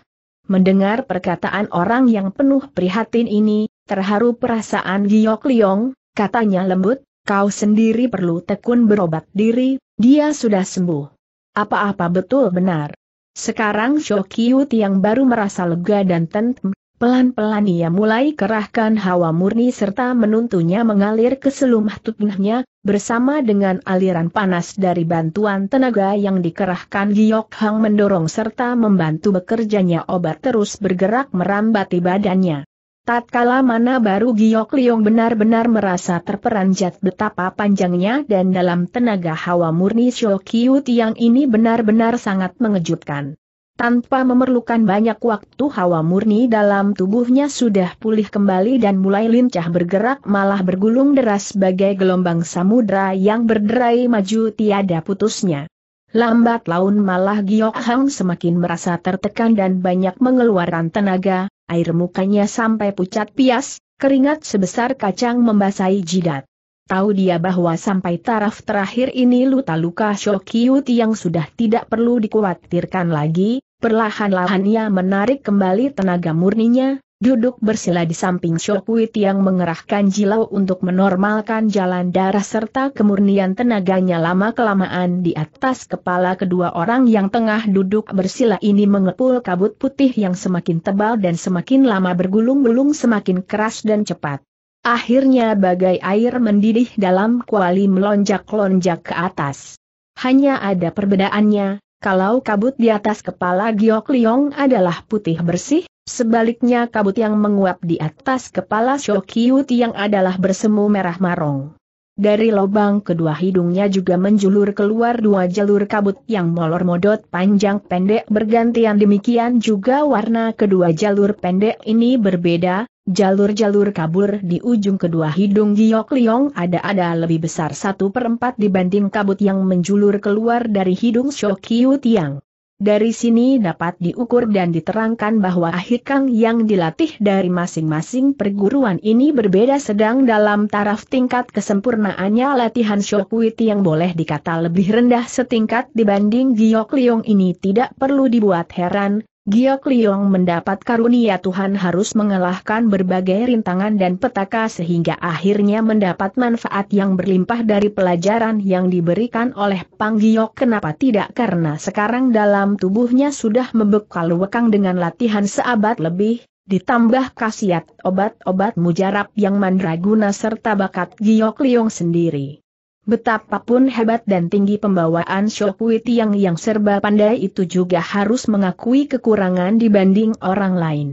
Mendengar perkataan orang yang penuh prihatin ini, terharu perasaan Giok Liong, katanya lembut, kau sendiri perlu tekun berobat diri, dia sudah sembuh. Apa-apa betul benar. Sekarang Shokiut yang baru merasa lega dan tentem, pelan-pelan ia mulai kerahkan hawa murni serta menuntunya mengalir ke selumah tubuhnya, bersama dengan aliran panas dari bantuan tenaga yang dikerahkan Giok Hang mendorong serta membantu bekerjanya obat terus bergerak merambati badannya. Tatkala mana baru Giok Liong benar-benar merasa terperanjat betapa panjangnya dan dalam tenaga hawa murni Shokyu yang ini benar-benar sangat mengejutkan. Tanpa memerlukan banyak waktu hawa murni dalam tubuhnya sudah pulih kembali dan mulai lincah bergerak malah bergulung deras sebagai gelombang samudra yang berderai maju tiada putusnya. Lambat laun malah Giok Hang semakin merasa tertekan dan banyak mengeluarkan tenaga, air mukanya sampai pucat pias, keringat sebesar kacang membasahi jidat. Tahu dia bahwa sampai taraf terakhir ini luka-luka Shokyut yang sudah tidak perlu dikhawatirkan lagi, perlahan-lahan ia menarik kembali tenaga murninya, duduk bersila di samping Shokuit yang mengerahkan jilau untuk menormalkan jalan darah serta kemurnian tenaganya lama-kelamaan di atas kepala kedua orang yang tengah duduk bersila ini mengepul kabut putih yang semakin tebal dan semakin lama bergulung-gulung semakin keras dan cepat. Akhirnya bagai air mendidih dalam kuali melonjak-lonjak ke atas. Hanya ada perbedaannya, kalau kabut di atas kepala Giok Liong adalah putih bersih, Sebaliknya kabut yang menguap di atas kepala Shokiu yang adalah bersemu merah marong. Dari lubang kedua hidungnya juga menjulur keluar dua jalur kabut yang molor modot panjang pendek bergantian demikian juga warna kedua jalur pendek ini berbeda, jalur-jalur kabur di ujung kedua hidung Giok Liong ada-ada lebih besar satu per empat dibanding kabut yang menjulur keluar dari hidung Shokiu Tiang. Dari sini dapat diukur dan diterangkan bahwa ahikang yang dilatih dari masing-masing perguruan ini berbeda sedang dalam taraf tingkat kesempurnaannya latihan Shokuiti yang boleh dikata lebih rendah setingkat dibanding Giok Liong ini tidak perlu dibuat heran, Giok Liong mendapat karunia Tuhan harus mengalahkan berbagai rintangan dan petaka sehingga akhirnya mendapat manfaat yang berlimpah dari pelajaran yang diberikan oleh Pang Giok kenapa tidak karena sekarang dalam tubuhnya sudah membekal wekang dengan latihan seabad lebih, ditambah khasiat obat-obat mujarab yang mandraguna serta bakat Giok Liong sendiri. Betapapun hebat dan tinggi pembawaan Shokui Tiang yang serba pandai itu juga harus mengakui kekurangan dibanding orang lain.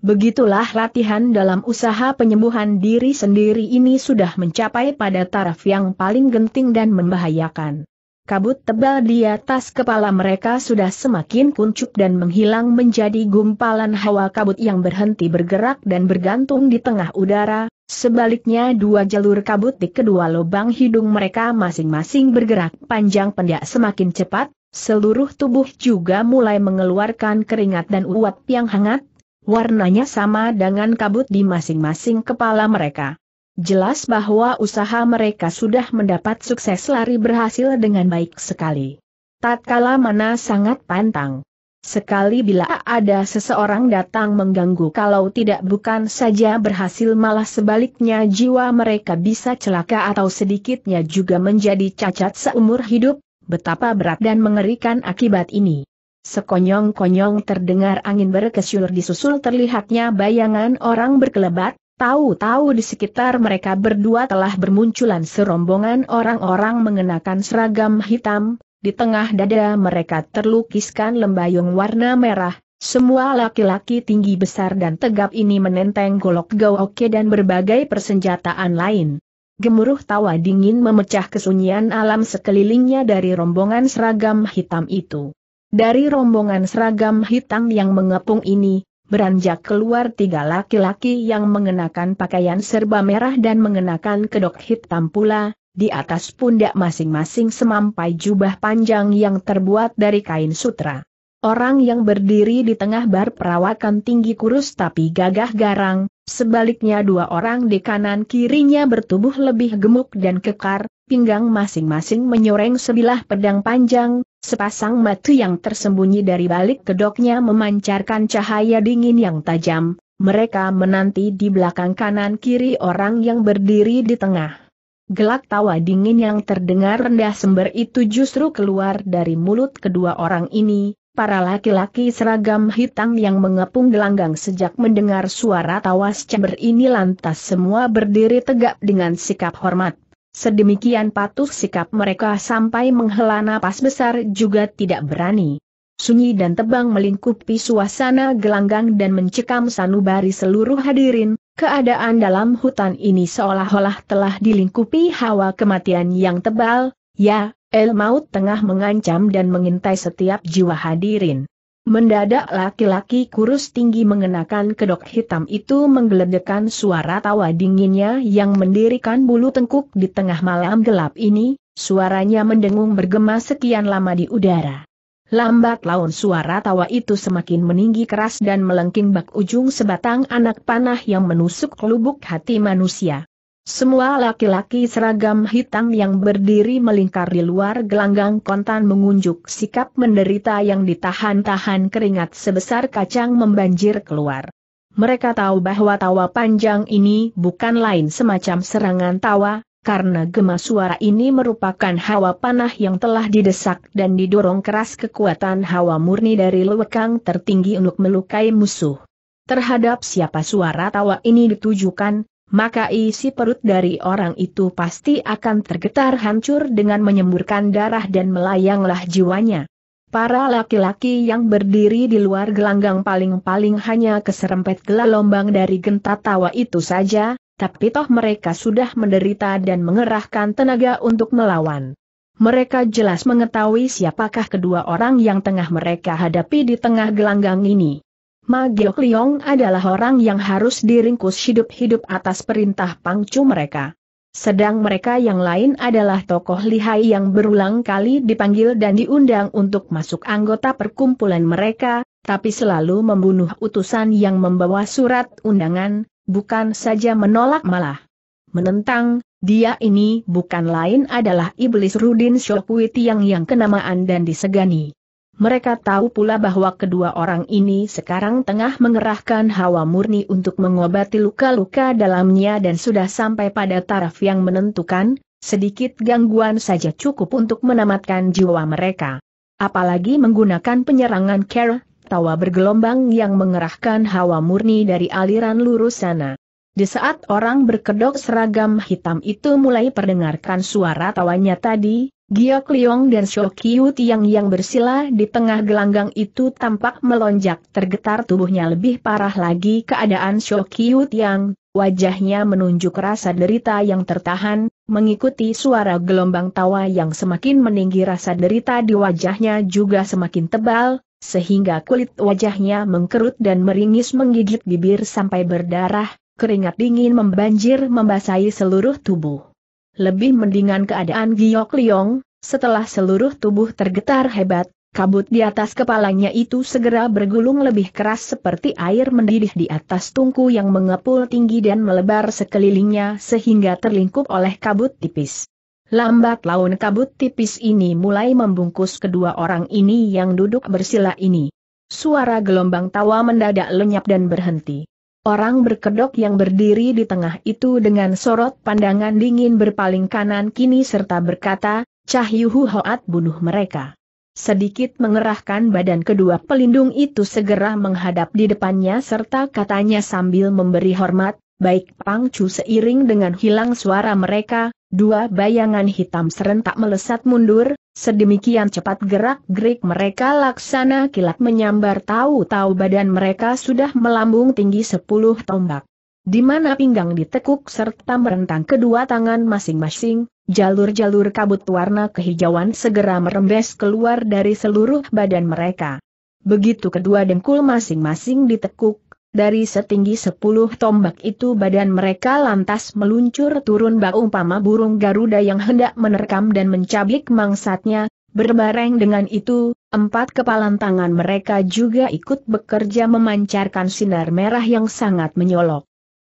Begitulah latihan dalam usaha penyembuhan diri sendiri ini sudah mencapai pada taraf yang paling genting dan membahayakan. Kabut tebal di atas kepala mereka sudah semakin kuncup dan menghilang menjadi gumpalan hawa kabut yang berhenti bergerak dan bergantung di tengah udara, Sebaliknya dua jalur kabut di kedua lubang hidung mereka masing-masing bergerak panjang pendek semakin cepat, seluruh tubuh juga mulai mengeluarkan keringat dan uap yang hangat, warnanya sama dengan kabut di masing-masing kepala mereka. Jelas bahwa usaha mereka sudah mendapat sukses lari berhasil dengan baik sekali. Tatkala mana sangat pantang. Sekali bila ada seseorang datang mengganggu kalau tidak bukan saja berhasil malah sebaliknya jiwa mereka bisa celaka atau sedikitnya juga menjadi cacat seumur hidup, betapa berat dan mengerikan akibat ini. Sekonyong-konyong terdengar angin berkesyur disusul terlihatnya bayangan orang berkelebat, tahu-tahu di sekitar mereka berdua telah bermunculan serombongan orang-orang mengenakan seragam hitam, di tengah dada mereka terlukiskan lembayung warna merah, semua laki-laki tinggi besar dan tegap ini menenteng golok gawoke dan berbagai persenjataan lain. Gemuruh tawa dingin memecah kesunyian alam sekelilingnya dari rombongan seragam hitam itu. Dari rombongan seragam hitam yang mengepung ini, beranjak keluar tiga laki-laki yang mengenakan pakaian serba merah dan mengenakan kedok hitam pula, di atas pundak masing-masing semampai jubah panjang yang terbuat dari kain sutra. Orang yang berdiri di tengah bar perawakan tinggi kurus tapi gagah garang, sebaliknya dua orang di kanan kirinya bertubuh lebih gemuk dan kekar, pinggang masing-masing menyoreng sebilah pedang panjang, sepasang mata yang tersembunyi dari balik kedoknya memancarkan cahaya dingin yang tajam, mereka menanti di belakang kanan kiri orang yang berdiri di tengah. Gelak tawa dingin yang terdengar rendah sumber itu justru keluar dari mulut kedua orang ini, para laki-laki seragam hitam yang mengepung gelanggang sejak mendengar suara tawa secaber ini lantas semua berdiri tegak dengan sikap hormat. Sedemikian patuh sikap mereka sampai menghela napas besar juga tidak berani. Sunyi dan tebang melingkupi suasana gelanggang dan mencekam sanubari seluruh hadirin, Keadaan dalam hutan ini seolah-olah telah dilingkupi hawa kematian yang tebal, ya, el maut tengah mengancam dan mengintai setiap jiwa hadirin. Mendadak laki-laki kurus tinggi mengenakan kedok hitam itu menggeledekan suara tawa dinginnya yang mendirikan bulu tengkuk di tengah malam gelap ini, suaranya mendengung bergema sekian lama di udara. Lambat laun suara tawa itu semakin meninggi keras dan melengking bak ujung sebatang anak panah yang menusuk lubuk hati manusia. Semua laki-laki seragam hitam yang berdiri melingkar di luar gelanggang kontan mengunjuk sikap menderita yang ditahan-tahan keringat sebesar kacang membanjir keluar. Mereka tahu bahwa tawa panjang ini bukan lain semacam serangan tawa, karena gema suara ini merupakan hawa panah yang telah didesak dan didorong keras kekuatan hawa murni dari lewekang tertinggi untuk melukai musuh. Terhadap siapa suara tawa ini ditujukan, maka isi perut dari orang itu pasti akan tergetar hancur dengan menyemburkan darah dan melayanglah jiwanya. Para laki-laki yang berdiri di luar gelanggang paling-paling hanya keserempet gelombang dari genta tawa itu saja, tapi toh mereka sudah menderita dan mengerahkan tenaga untuk melawan. Mereka jelas mengetahui siapakah kedua orang yang tengah mereka hadapi di tengah gelanggang ini. Ma Giok Liong adalah orang yang harus diringkus hidup-hidup atas perintah pangcu mereka. Sedang mereka yang lain adalah tokoh lihai yang berulang kali dipanggil dan diundang untuk masuk anggota perkumpulan mereka, tapi selalu membunuh utusan yang membawa surat undangan, bukan saja menolak malah menentang, dia ini bukan lain adalah iblis Rudin Shokwi Tiang yang kenamaan dan disegani. Mereka tahu pula bahwa kedua orang ini sekarang tengah mengerahkan hawa murni untuk mengobati luka-luka dalamnya dan sudah sampai pada taraf yang menentukan, sedikit gangguan saja cukup untuk menamatkan jiwa mereka. Apalagi menggunakan penyerangan Kera tawa bergelombang yang mengerahkan hawa murni dari aliran lurus sana. Di saat orang berkedok seragam hitam itu mulai perdengarkan suara tawanya tadi, Giok Liong dan Shokiu Tiang yang bersila di tengah gelanggang itu tampak melonjak tergetar tubuhnya lebih parah lagi keadaan Shokiu Tiang, wajahnya menunjuk rasa derita yang tertahan, mengikuti suara gelombang tawa yang semakin meninggi rasa derita di wajahnya juga semakin tebal, sehingga kulit wajahnya mengkerut dan meringis menggigit bibir sampai berdarah, keringat dingin membanjir membasahi seluruh tubuh. Lebih mendingan keadaan Giok Liong, setelah seluruh tubuh tergetar hebat, kabut di atas kepalanya itu segera bergulung lebih keras seperti air mendidih di atas tungku yang mengepul tinggi dan melebar sekelilingnya sehingga terlingkup oleh kabut tipis. Lambat laun kabut tipis ini mulai membungkus kedua orang ini yang duduk bersila ini. Suara gelombang tawa mendadak lenyap dan berhenti. Orang berkedok yang berdiri di tengah itu dengan sorot pandangan dingin berpaling kanan kini serta berkata, Cahyuhu Hoat bunuh mereka. Sedikit mengerahkan badan kedua pelindung itu segera menghadap di depannya serta katanya sambil memberi hormat, baik pangcu seiring dengan hilang suara mereka, dua bayangan hitam serentak melesat mundur, sedemikian cepat gerak-gerik mereka laksana kilat menyambar tahu-tahu badan mereka sudah melambung tinggi sepuluh tombak. Di mana pinggang ditekuk serta merentang kedua tangan masing-masing, jalur-jalur kabut warna kehijauan segera merembes keluar dari seluruh badan mereka. Begitu kedua dengkul masing-masing ditekuk, dari setinggi sepuluh tombak itu badan mereka lantas meluncur turun bak umpama burung Garuda yang hendak menerkam dan mencabik mangsatnya, berbareng dengan itu, empat kepalan tangan mereka juga ikut bekerja memancarkan sinar merah yang sangat menyolok.